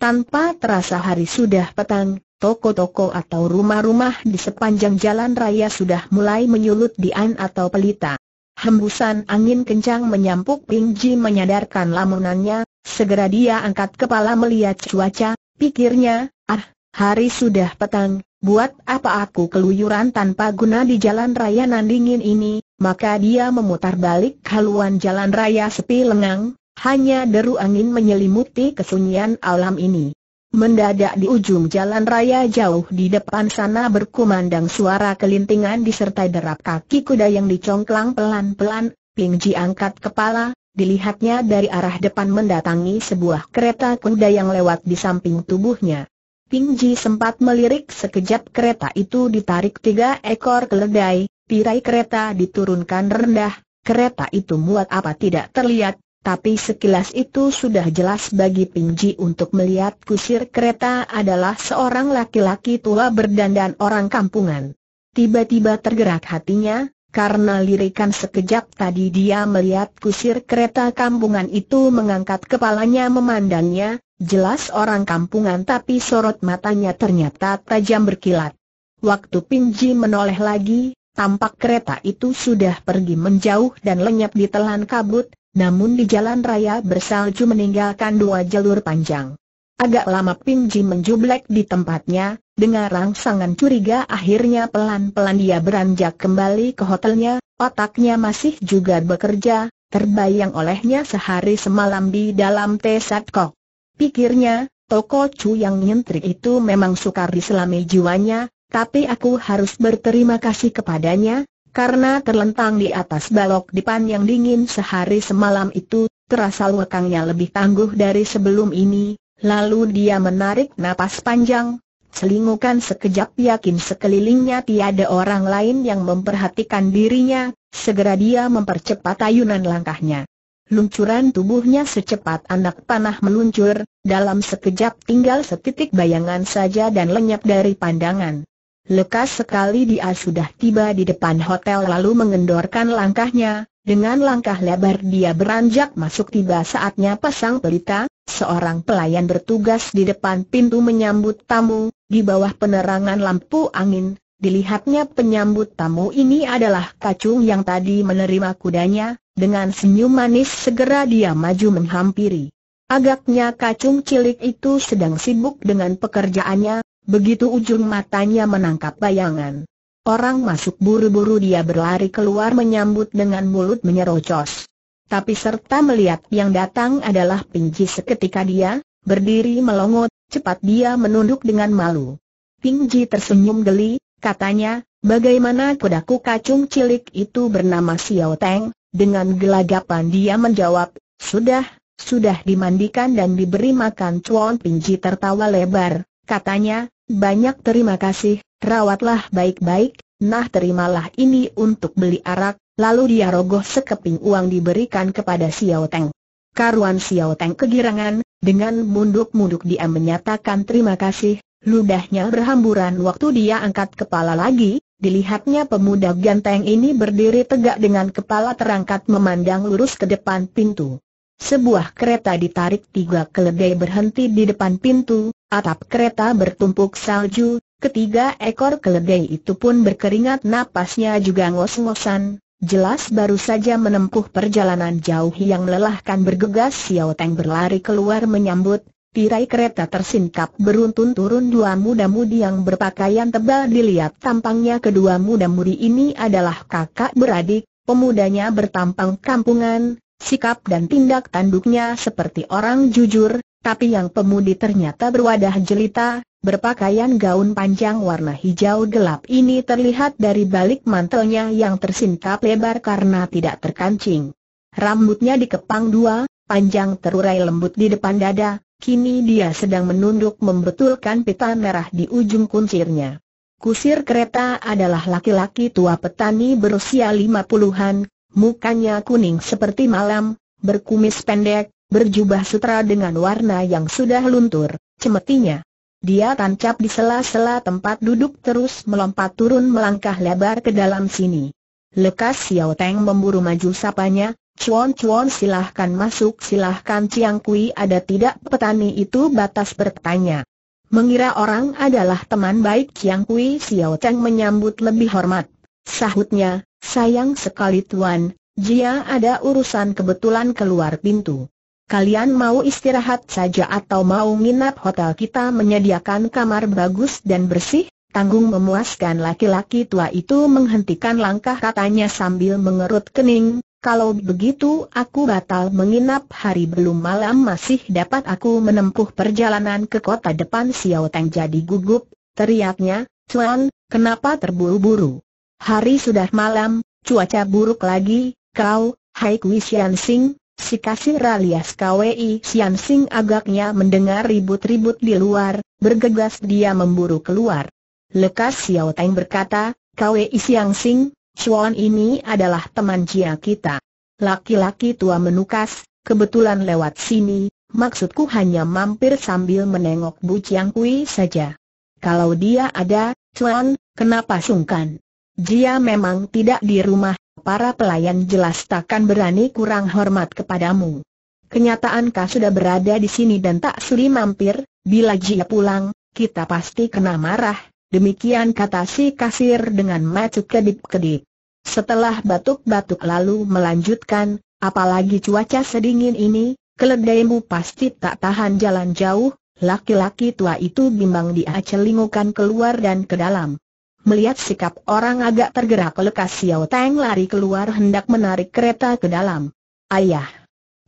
Tanpa terasa hari sudah petang, toko-toko atau rumah-rumah di sepanjang jalan raya sudah mulai menyulut di an atau pelita. Hembusan angin kencang menyampuk Ping Ji menyadarkan lamunannya, segera dia angkat kepala melihat cuaca, pikirnya, ah, hari sudah petang, Buat apa aku keluyuran tanpa guna di jalan raya Nandingin ini, maka dia memutar balik haluan jalan raya sepi lengang, hanya deru angin menyelimuti kesunyian alam ini. Mendadak di ujung jalan raya jauh di depan sana berkumandang suara kelintingan disertai derap kaki kuda yang dicongklang pelan-pelan, Ping angkat kepala, dilihatnya dari arah depan mendatangi sebuah kereta kuda yang lewat di samping tubuhnya. Ping Ji sempat melirik sekejap kereta itu ditarik tiga ekor keledai, tirai kereta diturunkan rendah, kereta itu muat apa tidak terlihat, tapi sekilas itu sudah jelas bagi Ji untuk melihat kusir kereta adalah seorang laki-laki tua berdandan orang kampungan. Tiba-tiba tergerak hatinya, karena lirikan sekejap tadi dia melihat kusir kereta kampungan itu mengangkat kepalanya memandangnya, jelas orang kampungan tapi sorot matanya ternyata tajam berkilat. Waktu Pinji menoleh lagi, tampak kereta itu sudah pergi menjauh dan lenyap di telan kabut, namun di jalan raya bersalju meninggalkan dua jalur panjang. Agak lama Pinji menjublek di tempatnya, dengan rangsangan curiga akhirnya pelan-pelan dia beranjak kembali ke hotelnya, otaknya masih juga bekerja, terbayang olehnya sehari semalam di dalam Tesatko. Pikirnya, toko cu yang nyentrik itu memang sukar diselami jiwanya, tapi aku harus berterima kasih kepadanya, karena terlentang di atas balok dipan yang dingin sehari semalam itu, terasa lekangnya lebih tangguh dari sebelum ini, lalu dia menarik napas panjang, Selingukan sekejap yakin sekelilingnya tiada orang lain yang memperhatikan dirinya, segera dia mempercepat ayunan langkahnya. Luncuran tubuhnya secepat anak panah meluncur, dalam sekejap tinggal setitik bayangan saja dan lenyap dari pandangan. Lekas sekali dia sudah tiba di depan hotel lalu mengendorkan langkahnya, dengan langkah lebar dia beranjak masuk tiba saatnya pasang pelita, seorang pelayan bertugas di depan pintu menyambut tamu, di bawah penerangan lampu angin, dilihatnya penyambut tamu ini adalah kacung yang tadi menerima kudanya, dengan senyum manis segera dia maju menghampiri. Agaknya kacung cilik itu sedang sibuk dengan pekerjaannya, begitu ujung matanya menangkap bayangan. Orang masuk buru-buru dia berlari keluar menyambut dengan mulut menyerocos. Tapi serta melihat yang datang adalah pinji seketika dia, Berdiri melongot, cepat dia menunduk dengan malu. Ping tersenyum geli, katanya, bagaimana kudaku kacung cilik itu bernama Xiao Teng? Dengan gelagapan dia menjawab, sudah, sudah dimandikan dan diberi makan Chuan Ping tertawa lebar, katanya, banyak terima kasih, rawatlah baik-baik, nah terimalah ini untuk beli arak, lalu dia rogoh sekeping uang diberikan kepada Xiao Teng. Karuan Xiao Teng kegirangan, dengan munduk-munduk dia menyatakan terima kasih, ludahnya berhamburan waktu dia angkat kepala lagi, dilihatnya pemuda ganteng ini berdiri tegak dengan kepala terangkat memandang lurus ke depan pintu. Sebuah kereta ditarik tiga keledai berhenti di depan pintu, atap kereta bertumpuk salju, ketiga ekor keledai itu pun berkeringat napasnya juga ngos-ngosan, Jelas baru saja menempuh perjalanan jauh yang melelahkan bergegas Xiao Teng berlari keluar menyambut, tirai kereta tersingkap beruntun turun dua muda-mudi yang berpakaian tebal dilihat tampangnya kedua muda-mudi ini adalah kakak beradik, pemudanya bertampang kampungan, sikap dan tindak tanduknya seperti orang jujur, tapi yang pemudi ternyata berwadah jelita, berpakaian gaun panjang warna hijau gelap ini terlihat dari balik mantelnya yang tersingkap lebar karena tidak terkancing. Rambutnya dikepang dua, panjang terurai lembut di depan dada, kini dia sedang menunduk membetulkan pita merah di ujung kuncirnya. Kusir kereta adalah laki-laki tua petani berusia lima puluhan, mukanya kuning seperti malam, berkumis pendek, berjubah sutra dengan warna yang sudah luntur, cemetinya. Dia tancap di sela-sela tempat duduk terus melompat turun melangkah lebar ke dalam sini. Lekas Xiao Teng memburu maju sapanya, Cuan-cuan silahkan masuk silahkan Ciang Kui ada tidak petani itu batas bertanya. Mengira orang adalah teman baik Ciang Kui Xiao Teng menyambut lebih hormat. Sahutnya, sayang sekali tuan, Jia ada urusan kebetulan keluar pintu kalian mau istirahat saja atau mau nginap hotel kita menyediakan kamar bagus dan bersih? Tanggung memuaskan laki-laki tua itu menghentikan langkah katanya sambil mengerut kening, kalau begitu aku batal menginap hari belum malam masih dapat aku menempuh perjalanan ke kota depan Xiao Teng jadi gugup, teriaknya, Cuan, kenapa terburu-buru? Hari sudah malam, cuaca buruk lagi, kau, Hai Kui Xian Sing, Si kasir alias KWI Sian Sing agaknya mendengar ribut-ribut di luar, bergegas dia memburu keluar. Lekas Xiao Teng berkata, KWI Siang Sing, Chuan ini adalah teman Cia kita. Laki-laki tua menukas, kebetulan lewat sini, maksudku hanya mampir sambil menengok Bu Chiang Kui saja. Kalau dia ada, Chuan, kenapa sungkan? Jia memang tidak di rumah, para pelayan jelas takkan berani kurang hormat kepadamu. Kenyataan kau sudah berada di sini dan tak suri mampir, bila dia pulang, kita pasti kena marah, demikian kata si kasir dengan mata kedip-kedip. Setelah batuk-batuk lalu melanjutkan, apalagi cuaca sedingin ini, keledaimu pasti tak tahan jalan jauh, laki-laki tua itu bimbang dia celingukan keluar dan ke dalam. Melihat sikap orang agak tergerak lekas Xiao Tang lari keluar hendak menarik kereta ke dalam. Ayah,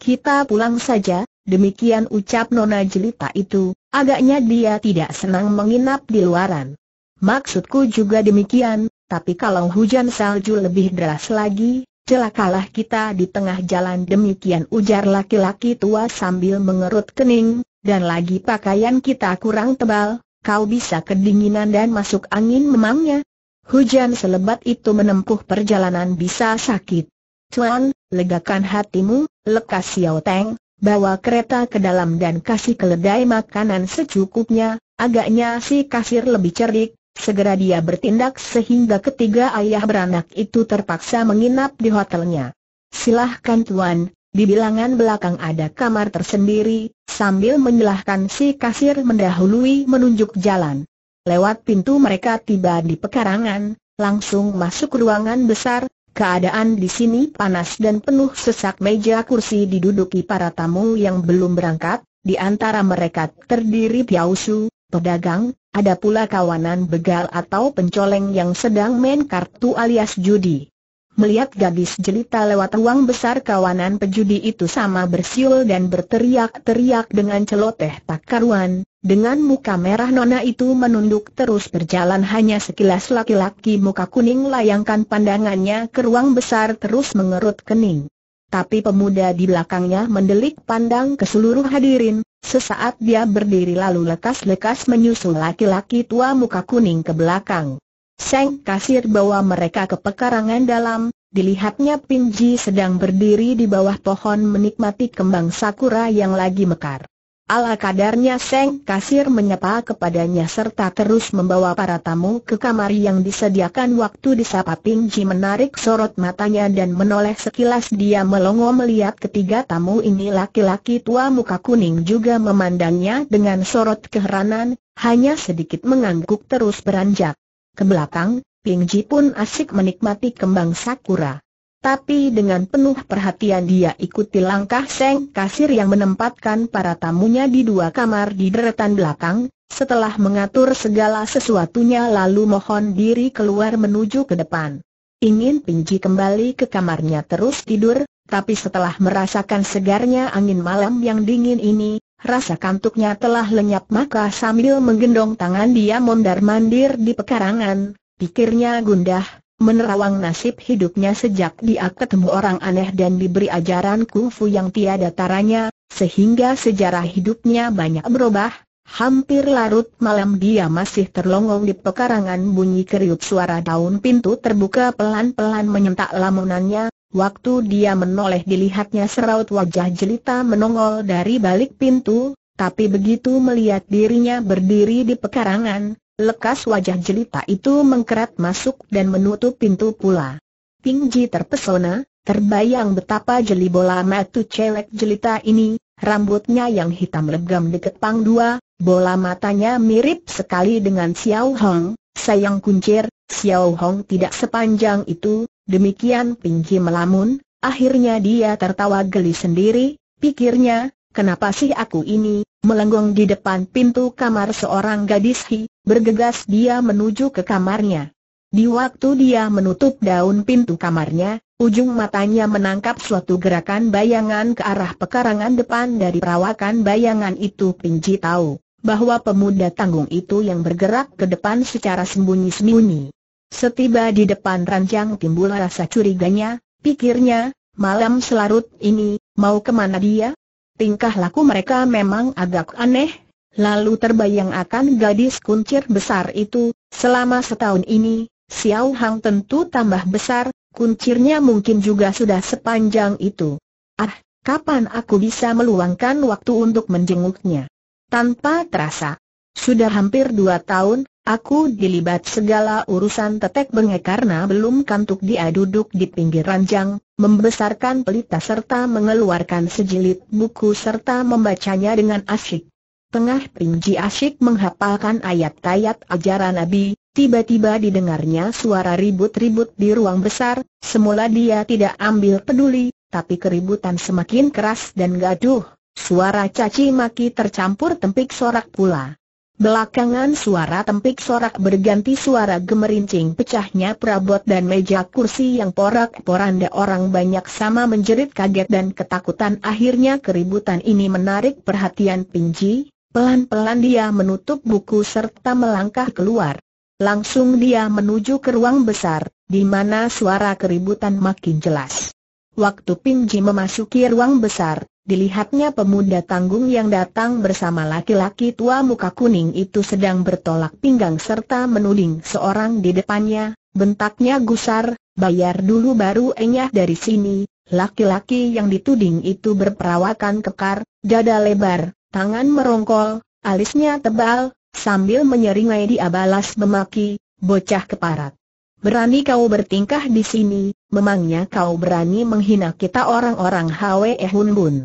kita pulang saja, demikian ucap Nona Jelita itu, agaknya dia tidak senang menginap di luaran. Maksudku juga demikian, tapi kalau hujan salju lebih deras lagi, celakalah kita di tengah jalan demikian ujar laki-laki tua sambil mengerut kening, dan lagi pakaian kita kurang tebal, kau bisa kedinginan dan masuk angin memangnya. Hujan selebat itu menempuh perjalanan bisa sakit. Tuan, legakan hatimu, lekas Xiao Teng, bawa kereta ke dalam dan kasih keledai makanan secukupnya, agaknya si kasir lebih cerdik, segera dia bertindak sehingga ketiga ayah beranak itu terpaksa menginap di hotelnya. Silahkan Tuan, di bilangan belakang ada kamar tersendiri, sambil menyelahkan si kasir mendahului menunjuk jalan. Lewat pintu mereka tiba di pekarangan, langsung masuk ruangan besar, keadaan di sini panas dan penuh sesak meja kursi diduduki para tamu yang belum berangkat, di antara mereka terdiri piausu, pedagang, ada pula kawanan begal atau pencoleng yang sedang main kartu alias judi. Melihat gadis jelita lewat ruang besar kawanan pejudi itu sama bersiul dan berteriak-teriak dengan celoteh tak karuan, dengan muka merah nona itu menunduk terus berjalan hanya sekilas laki-laki muka kuning layangkan pandangannya ke ruang besar terus mengerut kening. Tapi pemuda di belakangnya mendelik pandang ke seluruh hadirin, sesaat dia berdiri lalu lekas-lekas menyusul laki-laki tua muka kuning ke belakang. Seng kasir bawa mereka ke pekarangan dalam, dilihatnya Pinji sedang berdiri di bawah pohon menikmati kembang sakura yang lagi mekar. Ala kadarnya Seng kasir menyapa kepadanya serta terus membawa para tamu ke kamar yang disediakan waktu disapa Pinji menarik sorot matanya dan menoleh sekilas dia melongo melihat ketiga tamu ini laki-laki tua muka kuning juga memandangnya dengan sorot keheranan, hanya sedikit mengangguk terus beranjak. Ke belakang, Ping Ji pun asik menikmati kembang sakura. Tapi dengan penuh perhatian dia ikuti langkah Seng Kasir yang menempatkan para tamunya di dua kamar di deretan belakang, setelah mengatur segala sesuatunya lalu mohon diri keluar menuju ke depan. Ingin Pinji kembali ke kamarnya terus tidur, tapi setelah merasakan segarnya angin malam yang dingin ini, rasa kantuknya telah lenyap maka sambil menggendong tangan dia mondar-mandir di pekarangan, pikirnya gundah, menerawang nasib hidupnya sejak dia ketemu orang aneh dan diberi ajaran kungfu yang tiada taranya, sehingga sejarah hidupnya banyak berubah, Hampir larut malam dia masih terlongong di pekarangan bunyi keriut suara daun pintu terbuka pelan-pelan menyentak lamunannya, Waktu dia menoleh dilihatnya seraut wajah jelita menongol dari balik pintu, tapi begitu melihat dirinya berdiri di pekarangan, lekas wajah jelita itu mengkerat masuk dan menutup pintu pula. Pingji terpesona, terbayang betapa jeli bola mata cewek jelita ini, rambutnya yang hitam legam pang dua, bola matanya mirip sekali dengan Xiao Hong, sayang kuncir, Xiao Hong tidak sepanjang itu, Demikian Pinky melamun, akhirnya dia tertawa geli sendiri, pikirnya, kenapa sih aku ini, melenggong di depan pintu kamar seorang gadis hi, bergegas dia menuju ke kamarnya. Di waktu dia menutup daun pintu kamarnya, ujung matanya menangkap suatu gerakan bayangan ke arah pekarangan depan dari perawakan bayangan itu Pinci tahu bahwa pemuda tanggung itu yang bergerak ke depan secara sembunyi-sembunyi. Setiba di depan ranjang timbul rasa curiganya, pikirnya, malam selarut ini, mau kemana dia? Tingkah laku mereka memang agak aneh, lalu terbayang akan gadis kuncir besar itu, selama setahun ini, Xiao Hang tentu tambah besar, kuncirnya mungkin juga sudah sepanjang itu. Ah, kapan aku bisa meluangkan waktu untuk menjenguknya? Tanpa terasa, sudah hampir dua tahun, Aku dilibat segala urusan tetek bengek karena belum kantuk dia duduk di pinggir ranjang, membesarkan pelita serta mengeluarkan sejilid buku serta membacanya dengan asyik. Tengah Pinji asyik menghafalkan ayat-ayat ajaran Nabi, tiba-tiba didengarnya suara ribut-ribut di ruang besar, semula dia tidak ambil peduli, tapi keributan semakin keras dan gaduh, suara caci maki tercampur tempik sorak pula. Belakangan suara tempik sorak berganti suara gemerincing pecahnya perabot dan meja kursi yang porak-poranda orang banyak sama menjerit kaget dan ketakutan akhirnya keributan ini menarik perhatian Pinji, pelan-pelan dia menutup buku serta melangkah keluar. Langsung dia menuju ke ruang besar, di mana suara keributan makin jelas. Waktu Pinji memasuki ruang besar, dilihatnya pemuda tanggung yang datang bersama laki-laki tua muka kuning itu sedang bertolak pinggang serta menuding seorang di depannya, bentaknya gusar, bayar dulu baru enyah dari sini, laki-laki yang dituding itu berperawakan kekar, dada lebar, tangan merongkol, alisnya tebal, sambil menyeringai di abalas memaki, bocah keparat. Berani kau bertingkah di sini, memangnya kau berani menghina kita orang-orang Hwe Hun Bun.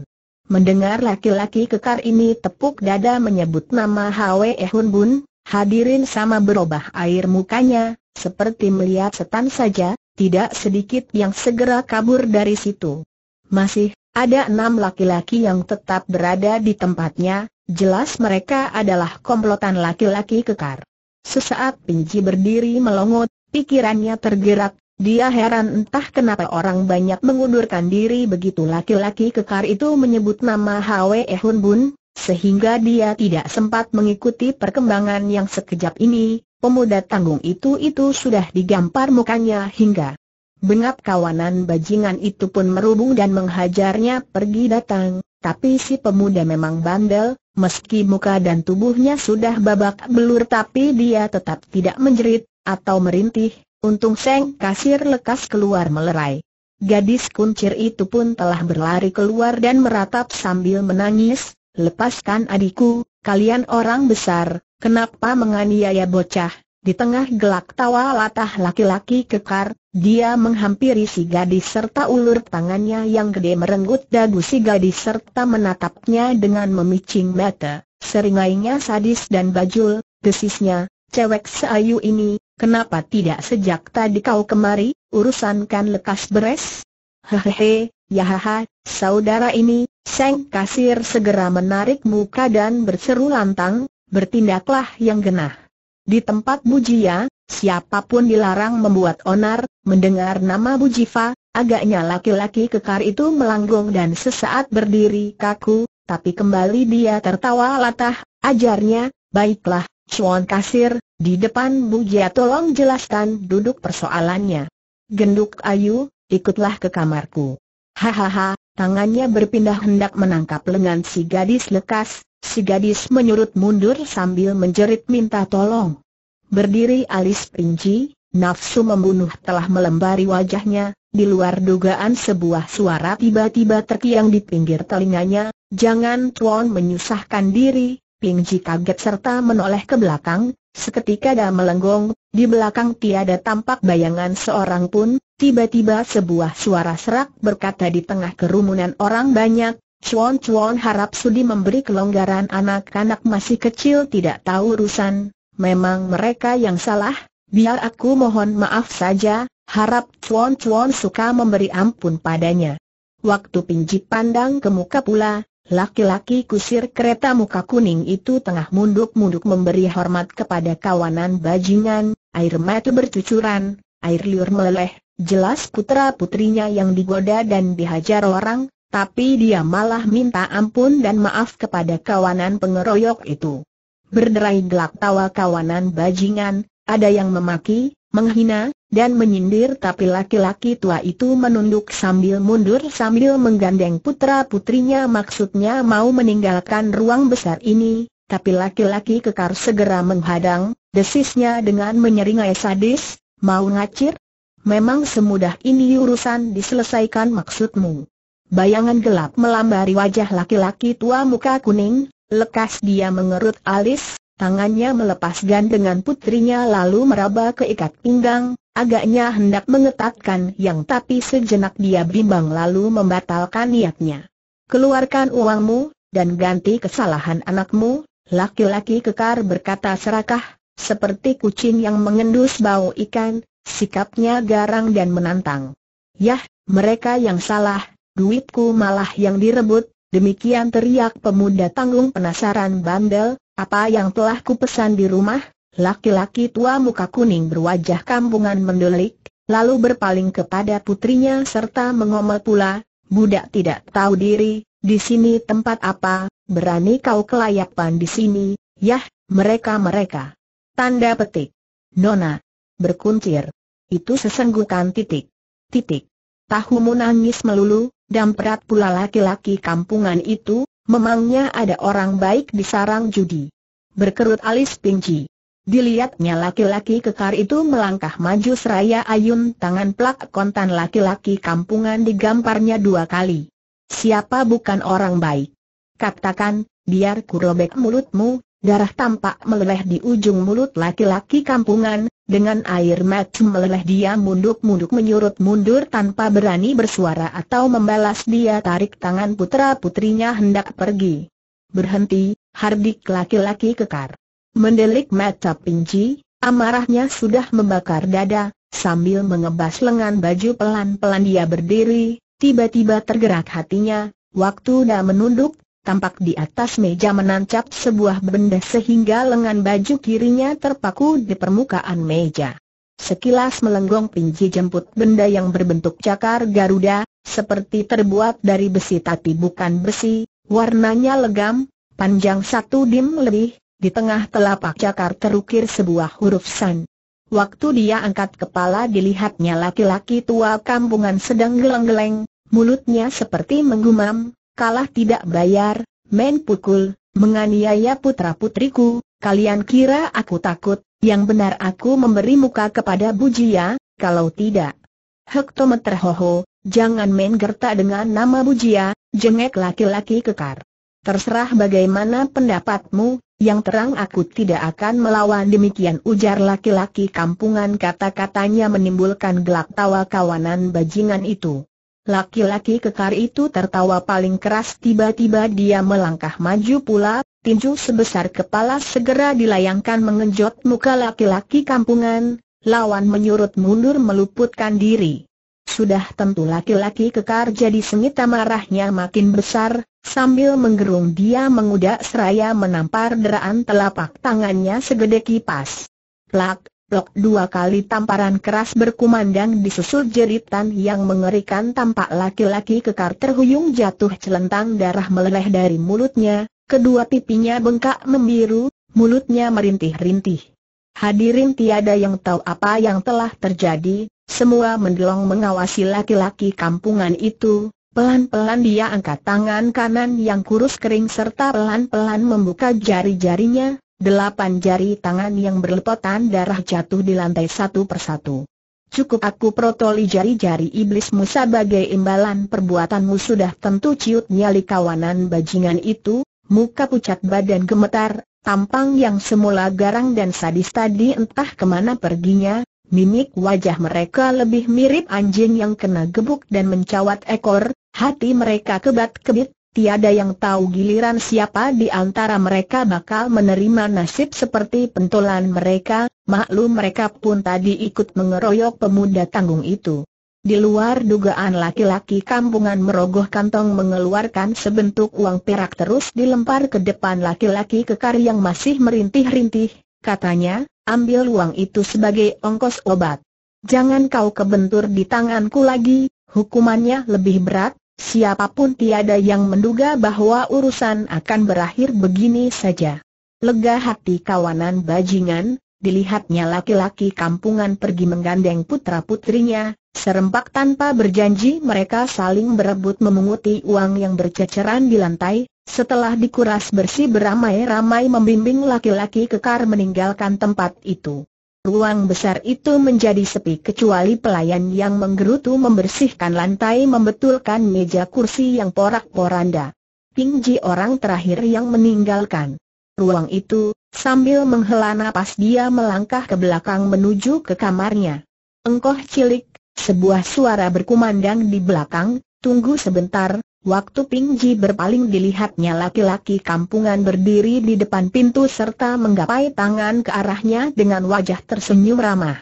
Mendengar laki-laki kekar ini tepuk dada menyebut nama Hwe Hun Bun, hadirin sama berubah air mukanya, seperti melihat setan saja, tidak sedikit yang segera kabur dari situ. Masih, ada enam laki-laki yang tetap berada di tempatnya, jelas mereka adalah komplotan laki-laki kekar. Sesaat Pinji berdiri melongot, pikirannya tergerak, dia heran entah kenapa orang banyak mengundurkan diri begitu laki-laki kekar itu menyebut nama Hwe Hun Bun, sehingga dia tidak sempat mengikuti perkembangan yang sekejap ini, pemuda tanggung itu-itu sudah digampar mukanya hingga bengap kawanan bajingan itu pun merubung dan menghajarnya pergi datang, tapi si pemuda memang bandel, meski muka dan tubuhnya sudah babak belur tapi dia tetap tidak menjerit, atau merintih, Untung Seng kasir lekas keluar melerai. Gadis kuncir itu pun telah berlari keluar dan meratap sambil menangis, lepaskan adikku, kalian orang besar, kenapa menganiaya bocah? Di tengah gelak tawa latah laki-laki kekar, dia menghampiri si gadis serta ulur tangannya yang gede merenggut dagu si gadis serta menatapnya dengan memicing mata. Seringainya sadis dan bajul, desisnya, cewek seayu ini, Kenapa tidak sejak tadi kau kemari, urusan kan lekas beres? Hehehe, yahaha, saudara ini, Seng Kasir segera menarik muka dan berseru lantang, bertindaklah yang genah. Di tempat Bujia, siapapun dilarang membuat onar, mendengar nama Bujifa, agaknya laki-laki kekar itu melanggung dan sesaat berdiri kaku, tapi kembali dia tertawa latah, ajarnya, baiklah, cuan Kasir, di depan bujia, tolong jelaskan duduk persoalannya. Genduk Ayu, ikutlah ke kamarku. Hahaha, tangannya berpindah hendak menangkap lengan si gadis lekas, si gadis menyurut mundur sambil menjerit minta tolong. Berdiri alis pinci, nafsu membunuh telah melembari wajahnya, di luar dugaan sebuah suara tiba-tiba terkiang di pinggir telinganya, jangan tuan menyusahkan diri, Ping Ji kaget serta menoleh ke belakang, seketika dah melenggong, di belakang tiada tampak bayangan seorang pun, tiba-tiba sebuah suara serak berkata di tengah kerumunan orang banyak, Chuan Chuan harap Sudi memberi kelonggaran anak-anak masih kecil tidak tahu urusan, memang mereka yang salah, biar aku mohon maaf saja, harap Chuan Chuan suka memberi ampun padanya. Waktu Ji pandang ke muka pula, Laki-laki kusir kereta muka kuning itu tengah munduk-munduk memberi hormat kepada kawanan bajingan, air mata bercucuran, air liur meleleh, jelas putra-putrinya yang digoda dan dihajar orang, tapi dia malah minta ampun dan maaf kepada kawanan pengeroyok itu. Berderai gelak tawa kawanan bajingan, ada yang memaki, menghina, dan menyindir tapi laki-laki tua itu menunduk sambil mundur sambil menggandeng putra-putrinya maksudnya mau meninggalkan ruang besar ini, tapi laki-laki kekar segera menghadang, desisnya dengan menyeringai sadis, mau ngacir? Memang semudah ini urusan diselesaikan maksudmu. Bayangan gelap melambari wajah laki-laki tua muka kuning, lekas dia mengerut alis, Tangannya melepaskan dengan putrinya lalu meraba ke ikat pinggang, Agaknya hendak mengetatkan yang tapi sejenak dia bimbang lalu membatalkan niatnya. Keluarkan uangmu, dan ganti kesalahan anakmu, laki-laki kekar berkata serakah, seperti kucing yang mengendus bau ikan, sikapnya garang dan menantang. Yah, mereka yang salah, duitku malah yang direbut, demikian teriak pemuda tanggung penasaran bandel, apa yang telah kupesan di rumah, Laki-laki tua muka kuning berwajah kampungan mendelik, lalu berpaling kepada putrinya serta mengomel pula, budak tidak tahu diri, di sini tempat apa, berani kau kelayapan di sini, yah, mereka-mereka. Tanda petik. Nona. Berkuncir. Itu sesenggukan titik. Titik. Tahumu nangis melulu, dan damprat pula laki-laki kampungan itu, memangnya ada orang baik di sarang judi. Berkerut alis pinci. Dilihatnya laki-laki kekar itu melangkah maju seraya ayun tangan plak kontan laki-laki kampungan digamparnya dua kali. Siapa bukan orang baik? Katakan, biar kurobek mulutmu, darah tampak meleleh di ujung mulut laki-laki kampungan, dengan air mata meleleh dia munduk-munduk menyurut mundur tanpa berani bersuara atau membalas dia tarik tangan putra-putrinya hendak pergi. Berhenti, hardik laki-laki kekar. Mendelik mata pinji, amarahnya sudah membakar dada, sambil mengebas lengan baju pelan-pelan dia berdiri, tiba-tiba tergerak hatinya, waktu dah menunduk, tampak di atas meja menancap sebuah benda sehingga lengan baju kirinya terpaku di permukaan meja. Sekilas melenggong pinji jemput benda yang berbentuk cakar Garuda, seperti terbuat dari besi tapi bukan besi, warnanya legam, panjang satu dim lebih, di tengah telapak cakar terukir sebuah huruf san. Waktu dia angkat kepala dilihatnya laki-laki tua kampungan sedang geleng-geleng, mulutnya seperti menggumam, kalah tidak bayar, main pukul, menganiaya putra-putriku, kalian kira aku takut, yang benar aku memberi muka kepada Bujia, kalau tidak. Hektometer hoho, jangan main gerta dengan nama Bujia, jengek laki-laki kekar. Terserah bagaimana pendapatmu, yang terang aku tidak akan melawan demikian ujar laki-laki kampungan kata-katanya menimbulkan gelak tawa kawanan bajingan itu. Laki-laki kekar itu tertawa paling keras tiba-tiba dia melangkah maju pula, tinju sebesar kepala segera dilayangkan mengenjot muka laki-laki kampungan, lawan menyurut mundur meluputkan diri. Sudah tentu laki-laki kekar jadi sengit amarahnya makin besar, Sambil menggerung dia mengudak seraya menampar deraan telapak tangannya segede kipas. Plak, plok dua kali tamparan keras berkumandang di disusul jeritan yang mengerikan tampak laki-laki kekar terhuyung jatuh celentang darah meleleh dari mulutnya, kedua pipinya bengkak membiru, mulutnya merintih-rintih. Hadirin tiada yang tahu apa yang telah terjadi, semua mendelong mengawasi laki-laki kampungan itu, Pelan-pelan dia angkat tangan kanan yang kurus kering serta pelan-pelan membuka jari-jarinya, delapan jari tangan yang berlepotan darah jatuh di lantai satu persatu. Cukup aku protoli jari-jari iblismu sebagai imbalan perbuatanmu sudah tentu ciut nyali kawanan bajingan itu, muka pucat badan gemetar, tampang yang semula garang dan sadis tadi entah kemana perginya, Mimik wajah mereka lebih mirip anjing yang kena gebuk dan mencawat ekor, Hati mereka kebat-kebit, tiada yang tahu giliran siapa di antara mereka bakal menerima nasib seperti pentolan mereka, maklum mereka pun tadi ikut mengeroyok pemuda tanggung itu. Di luar dugaan laki-laki kampungan merogoh kantong mengeluarkan sebentuk uang perak terus dilempar ke depan laki-laki kekar yang masih merintih-rintih, katanya, ambil uang itu sebagai ongkos obat. Jangan kau kebentur di tanganku lagi, hukumannya lebih berat, siapapun tiada yang menduga bahwa urusan akan berakhir begini saja. Lega hati kawanan bajingan, dilihatnya laki-laki kampungan pergi menggandeng putra-putrinya, serempak tanpa berjanji mereka saling berebut memunguti uang yang berceceran di lantai, setelah dikuras bersih beramai-ramai membimbing laki-laki kekar meninggalkan tempat itu ruang besar itu menjadi sepi kecuali pelayan yang menggerutu membersihkan lantai membetulkan meja kursi yang porak-poranda. Pingji orang terakhir yang meninggalkan ruang itu, sambil menghela napas dia melangkah ke belakang menuju ke kamarnya. Engkoh cilik, sebuah suara berkumandang di belakang, tunggu sebentar, Waktu Ping Ji berpaling dilihatnya laki-laki kampungan berdiri di depan pintu serta menggapai tangan ke arahnya dengan wajah tersenyum ramah.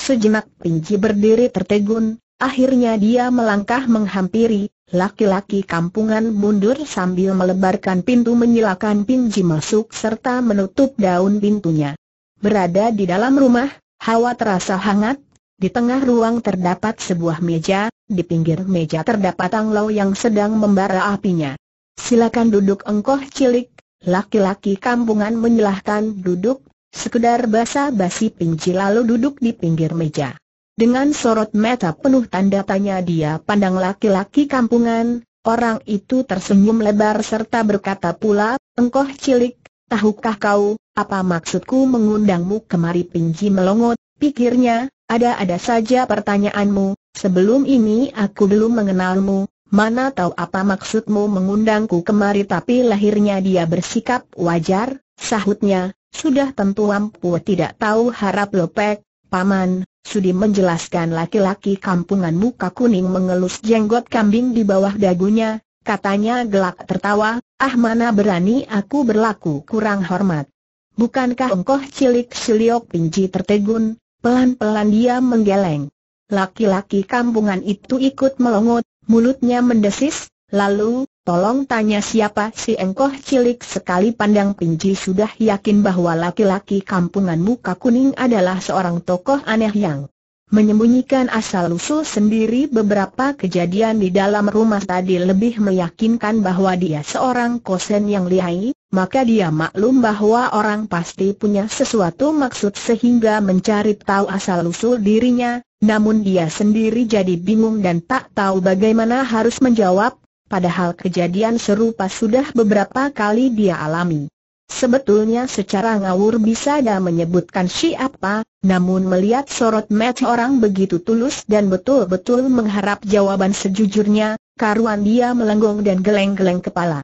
Sejenak Ping berdiri tertegun, akhirnya dia melangkah menghampiri, laki-laki kampungan mundur sambil melebarkan pintu menyilakan Ping masuk serta menutup daun pintunya. Berada di dalam rumah, hawa terasa hangat, di tengah ruang terdapat sebuah meja, di pinggir meja terdapat anglo yang sedang membara apinya. Silakan duduk engkoh cilik, laki-laki kampungan menyilahkan duduk, sekedar basa-basi pinci lalu duduk di pinggir meja. Dengan sorot mata penuh tanda tanya dia pandang laki-laki kampungan, orang itu tersenyum lebar serta berkata pula, engkoh cilik, tahukah kau, apa maksudku mengundangmu kemari pinci melongot, pikirnya, ada-ada saja pertanyaanmu, sebelum ini aku belum mengenalmu, mana tahu apa maksudmu mengundangku kemari tapi lahirnya dia bersikap wajar, sahutnya, sudah tentu ampu tidak tahu harap lepek, paman, sudi menjelaskan laki-laki kampungan muka kuning mengelus jenggot kambing di bawah dagunya, katanya gelak tertawa, ah mana berani aku berlaku kurang hormat. Bukankah engkau cilik Siliok Pinji tertegun, Pelan-pelan dia menggeleng. Laki-laki kampungan itu ikut melongot, mulutnya mendesis, lalu, tolong tanya siapa si engkoh cilik sekali pandang pinci sudah yakin bahwa laki-laki kampungan muka kuning adalah seorang tokoh aneh yang menyembunyikan asal-usul sendiri beberapa kejadian di dalam rumah tadi lebih meyakinkan bahwa dia seorang kosen yang lihai, maka dia maklum bahwa orang pasti punya sesuatu maksud sehingga mencari tahu asal-usul dirinya, namun dia sendiri jadi bingung dan tak tahu bagaimana harus menjawab, padahal kejadian serupa sudah beberapa kali dia alami. Sebetulnya secara ngawur bisa dia menyebutkan siapa, namun melihat sorot mata orang begitu tulus dan betul-betul mengharap jawaban sejujurnya, karuan dia melenggong dan geleng-geleng kepala.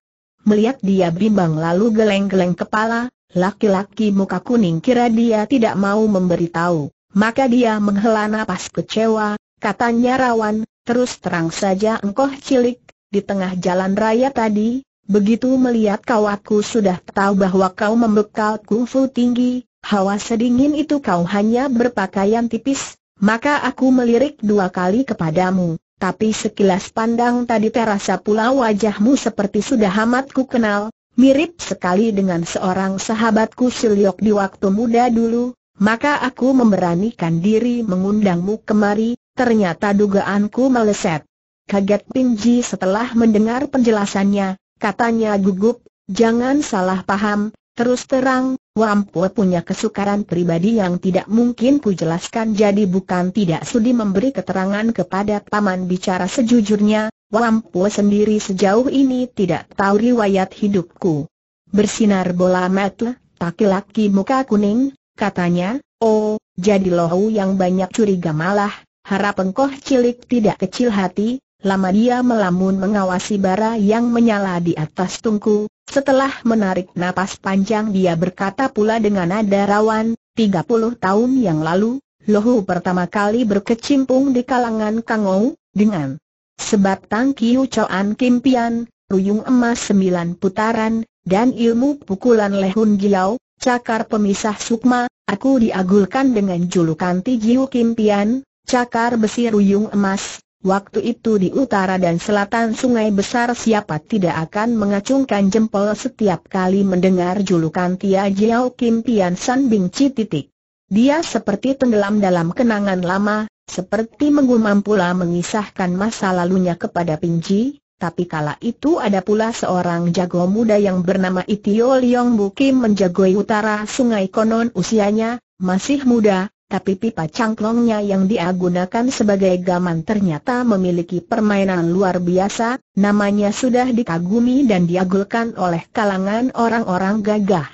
Melihat dia bimbang lalu geleng-geleng kepala, laki-laki muka kuning kira dia tidak mau memberitahu. Maka dia menghela napas kecewa, katanya rawan, terus terang saja engkau cilik, di tengah jalan raya tadi, begitu melihat kau aku sudah tahu bahwa kau membekal kungfu tinggi, hawa sedingin itu kau hanya berpakaian tipis, maka aku melirik dua kali kepadamu, tapi sekilas pandang tadi terasa pula wajahmu seperti sudah amat ku kenal, mirip sekali dengan seorang sahabatku Siliok di waktu muda dulu, maka aku memberanikan diri mengundangmu kemari, ternyata dugaanku meleset. Kaget Pinji setelah mendengar penjelasannya, katanya gugup, jangan salah paham, Terus terang, Wampo punya kesukaran pribadi yang tidak mungkin ku jelaskan jadi bukan tidak sudi memberi keterangan kepada Paman bicara sejujurnya, Wampo sendiri sejauh ini tidak tahu riwayat hidupku. Bersinar bola mata, takilaki laki muka kuning, katanya, oh, jadi lohu yang banyak curiga malah, harap engkoh cilik tidak kecil hati, lama dia melamun mengawasi bara yang menyala di atas tungku, setelah menarik napas panjang dia berkata pula dengan nada rawan, 30 tahun yang lalu, Lohu pertama kali berkecimpung di kalangan Kangou, dengan sebab Tang Kiu Choan Kim Pian, Ruyung Emas Sembilan Putaran, dan ilmu pukulan Lehun Giao, Cakar Pemisah Sukma, aku diagulkan dengan julukan Tigiu Kim Pian, Cakar Besi Ruyung Emas, Waktu itu di utara dan selatan sungai besar siapa tidak akan mengacungkan jempol setiap kali mendengar julukan Tia Jiao Kim Pian San Bing Chi titik. Dia seperti tenggelam dalam kenangan lama, seperti menggumam pula mengisahkan masa lalunya kepada Ping Ji, tapi kala itu ada pula seorang jago muda yang bernama Itio Leong Kim menjagoi utara sungai konon usianya, masih muda, tapi pipa cangklongnya yang dia gunakan sebagai gaman ternyata memiliki permainan luar biasa, namanya sudah dikagumi dan diagulkan oleh kalangan orang-orang gagah.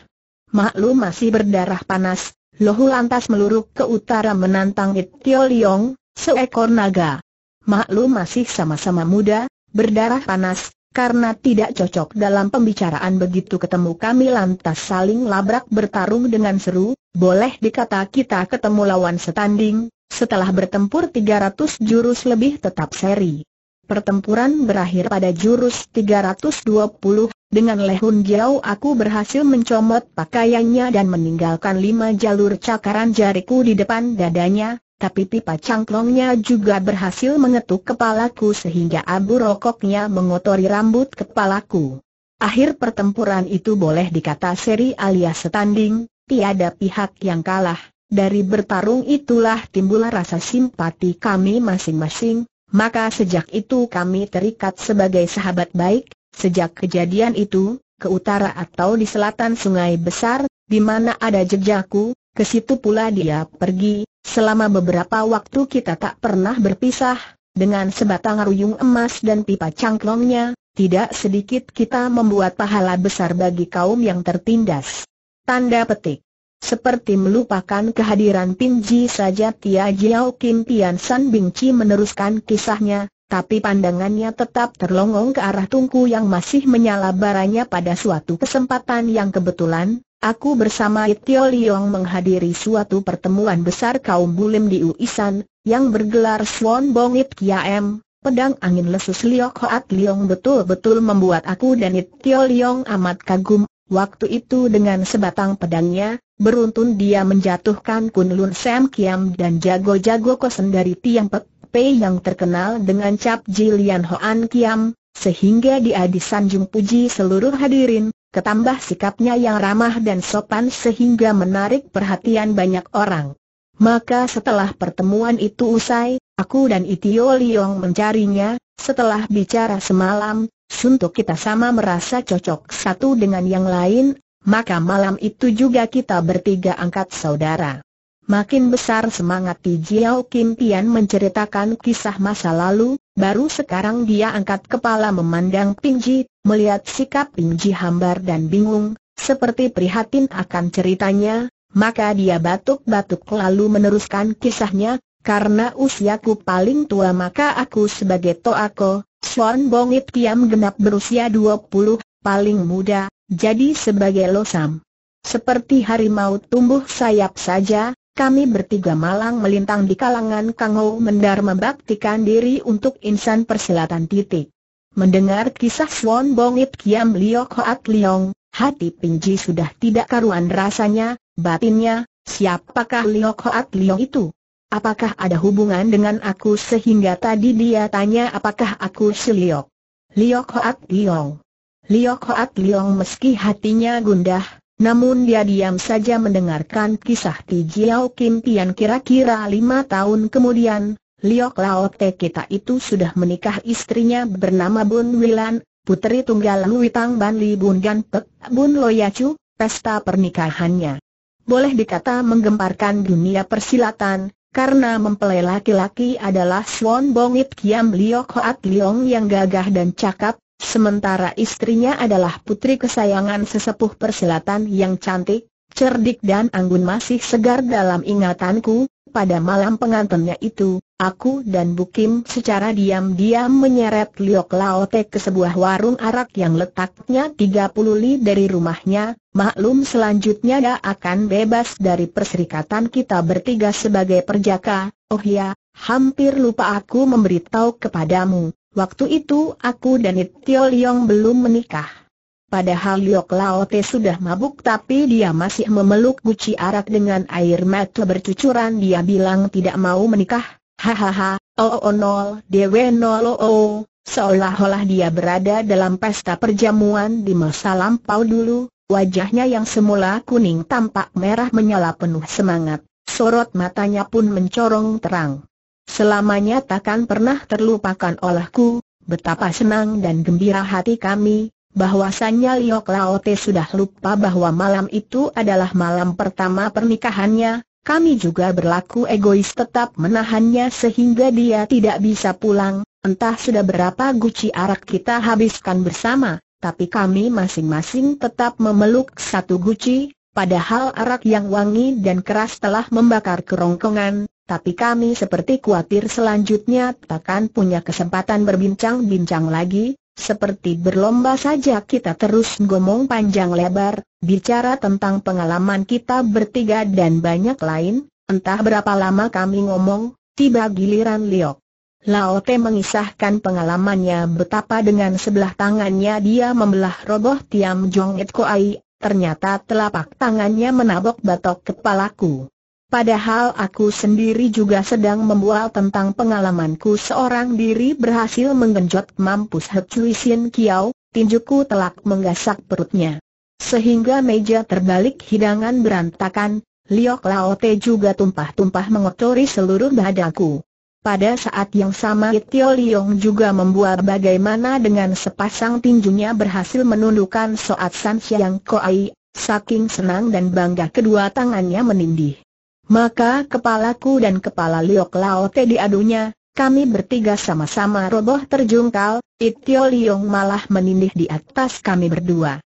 Maklum masih berdarah panas, Lohu lantas meluruk ke utara menantang It Tio Liong, seekor naga. Maklum masih sama-sama muda, berdarah panas, karena tidak cocok dalam pembicaraan begitu ketemu kami lantas saling labrak bertarung dengan seru, boleh dikata kita ketemu lawan setanding, setelah bertempur 300 jurus lebih tetap seri. Pertempuran berakhir pada jurus 320, dengan Lehun Jiao aku berhasil mencomot pakaiannya dan meninggalkan lima jalur cakaran jariku di depan dadanya, tapi pipa cangklongnya juga berhasil mengetuk kepalaku sehingga abu rokoknya mengotori rambut kepalaku. Akhir pertempuran itu boleh dikata seri alias setanding, tiada pihak yang kalah. Dari bertarung itulah timbul rasa simpati kami masing-masing, maka sejak itu kami terikat sebagai sahabat baik, sejak kejadian itu, ke utara atau di selatan sungai besar, di mana ada jejakku, ke situ pula dia pergi, selama beberapa waktu kita tak pernah berpisah, dengan sebatang ruyung emas dan pipa cangklongnya, tidak sedikit kita membuat pahala besar bagi kaum yang tertindas. Tanda petik. Seperti melupakan kehadiran Pinji saja Tia Jiao Kim Pian San Bing Chi meneruskan kisahnya, tapi pandangannya tetap terlongong ke arah tungku yang masih menyala baranya pada suatu kesempatan yang kebetulan, Aku bersama Itio Liong menghadiri suatu pertemuan besar kaum bulim di Uisan, yang bergelar Swan Bongit M. Pedang angin lesus Liok Hoat Liong betul-betul membuat aku dan Itio Liong amat kagum, Waktu itu dengan sebatang pedangnya, beruntun dia menjatuhkan Kunlun Sam Kiam dan jago-jago kosen dari Tiang Pek Pei yang terkenal dengan cap Jilian Hoan Kiam, sehingga dia disanjung puji seluruh hadirin, ketambah sikapnya yang ramah dan sopan sehingga menarik perhatian banyak orang. Maka setelah pertemuan itu usai, Aku dan Itio Liong mencarinya, setelah bicara semalam, suntuk kita sama merasa cocok satu dengan yang lain, maka malam itu juga kita bertiga angkat saudara. Makin besar semangat Ti Jiao Kim Pian menceritakan kisah masa lalu, baru sekarang dia angkat kepala memandang Pingji, melihat sikap Pingji hambar dan bingung, seperti prihatin akan ceritanya, maka dia batuk-batuk lalu meneruskan kisahnya, karena usiaku paling tua maka aku sebagai Toako, Son Bongit Kiam genap berusia 20, paling muda, jadi sebagai Losam. Seperti harimau tumbuh sayap saja, kami bertiga malang melintang di kalangan Kangou Mendar membaktikan diri untuk insan persilatan titik. Mendengar kisah Swan Bongit Kiam Liok Hoat Liong, hati Pinji sudah tidak karuan rasanya, batinnya, siapakah Liok Hoat Liong itu? Apakah ada hubungan dengan aku sehingga tadi dia tanya apakah aku si Liok? Liok Hoat Liong. Liok Hoat Liong meski hatinya gundah, namun dia diam saja mendengarkan kisah Ti Jiao Kim Tian kira-kira lima tahun kemudian, Liok Lao Te kita itu sudah menikah istrinya bernama Bun Wilan, putri tunggal Lui Tang Ban Li Bun Gan Pek Bun Loyacu, pesta pernikahannya. Boleh dikata menggemparkan dunia persilatan, karena mempelai laki-laki adalah Swan Bongit Kiam Liok Hoat Liong yang gagah dan cakap, sementara istrinya adalah putri kesayangan sesepuh persilatan yang cantik, cerdik dan anggun masih segar dalam ingatanku, pada malam pengantinnya itu, Aku dan Bukim secara diam-diam menyeret Liok Laote ke sebuah warung arak yang letaknya 30 li dari rumahnya, maklum selanjutnya dia akan bebas dari perserikatan kita bertiga sebagai perjaka, oh ya, hampir lupa aku memberitahu kepadamu, waktu itu aku dan Itio Liong belum menikah. Padahal Liok Laote sudah mabuk tapi dia masih memeluk guci arak dengan air mata bercucuran dia bilang tidak mau menikah Hahaha, oh oh nol, dewe nol oh oh, seolah-olah dia berada dalam pesta perjamuan di masa lampau dulu, wajahnya yang semula kuning tampak merah menyala penuh semangat, sorot matanya pun mencorong terang. Selamanya takkan pernah terlupakan olehku, betapa senang dan gembira hati kami, bahwasannya Liok Laote sudah lupa bahwa malam itu adalah malam pertama pernikahannya, kami juga berlaku egois tetap menahannya sehingga dia tidak bisa pulang, entah sudah berapa guci arak kita habiskan bersama, tapi kami masing-masing tetap memeluk satu guci, padahal arak yang wangi dan keras telah membakar kerongkongan, tapi kami seperti khawatir selanjutnya takkan punya kesempatan berbincang-bincang lagi, seperti berlomba saja kita terus ngomong panjang lebar, bicara tentang pengalaman kita bertiga dan banyak lain, entah berapa lama kami ngomong, tiba giliran Liok. Lao mengisahkan pengalamannya betapa dengan sebelah tangannya dia membelah roboh Tiam Jong Et Koai, ternyata telapak tangannya menabok batok kepalaku. Padahal aku sendiri juga sedang membual tentang pengalamanku seorang diri berhasil menggenjot mampus He Chui Sin Kiao, tinjuku telak menggasak perutnya. Sehingga meja terbalik hidangan berantakan, Liok Laote juga tumpah-tumpah mengotori seluruh badaku. Pada saat yang sama Itio Liong juga membuat bagaimana dengan sepasang tinjunya berhasil menundukkan Soat San Siang Koai, saking senang dan bangga kedua tangannya menindih. Maka kepalaku dan kepala Liok Lao Te diadunya, kami bertiga sama-sama roboh terjungkal, Itio Liong malah menindih di atas kami berdua.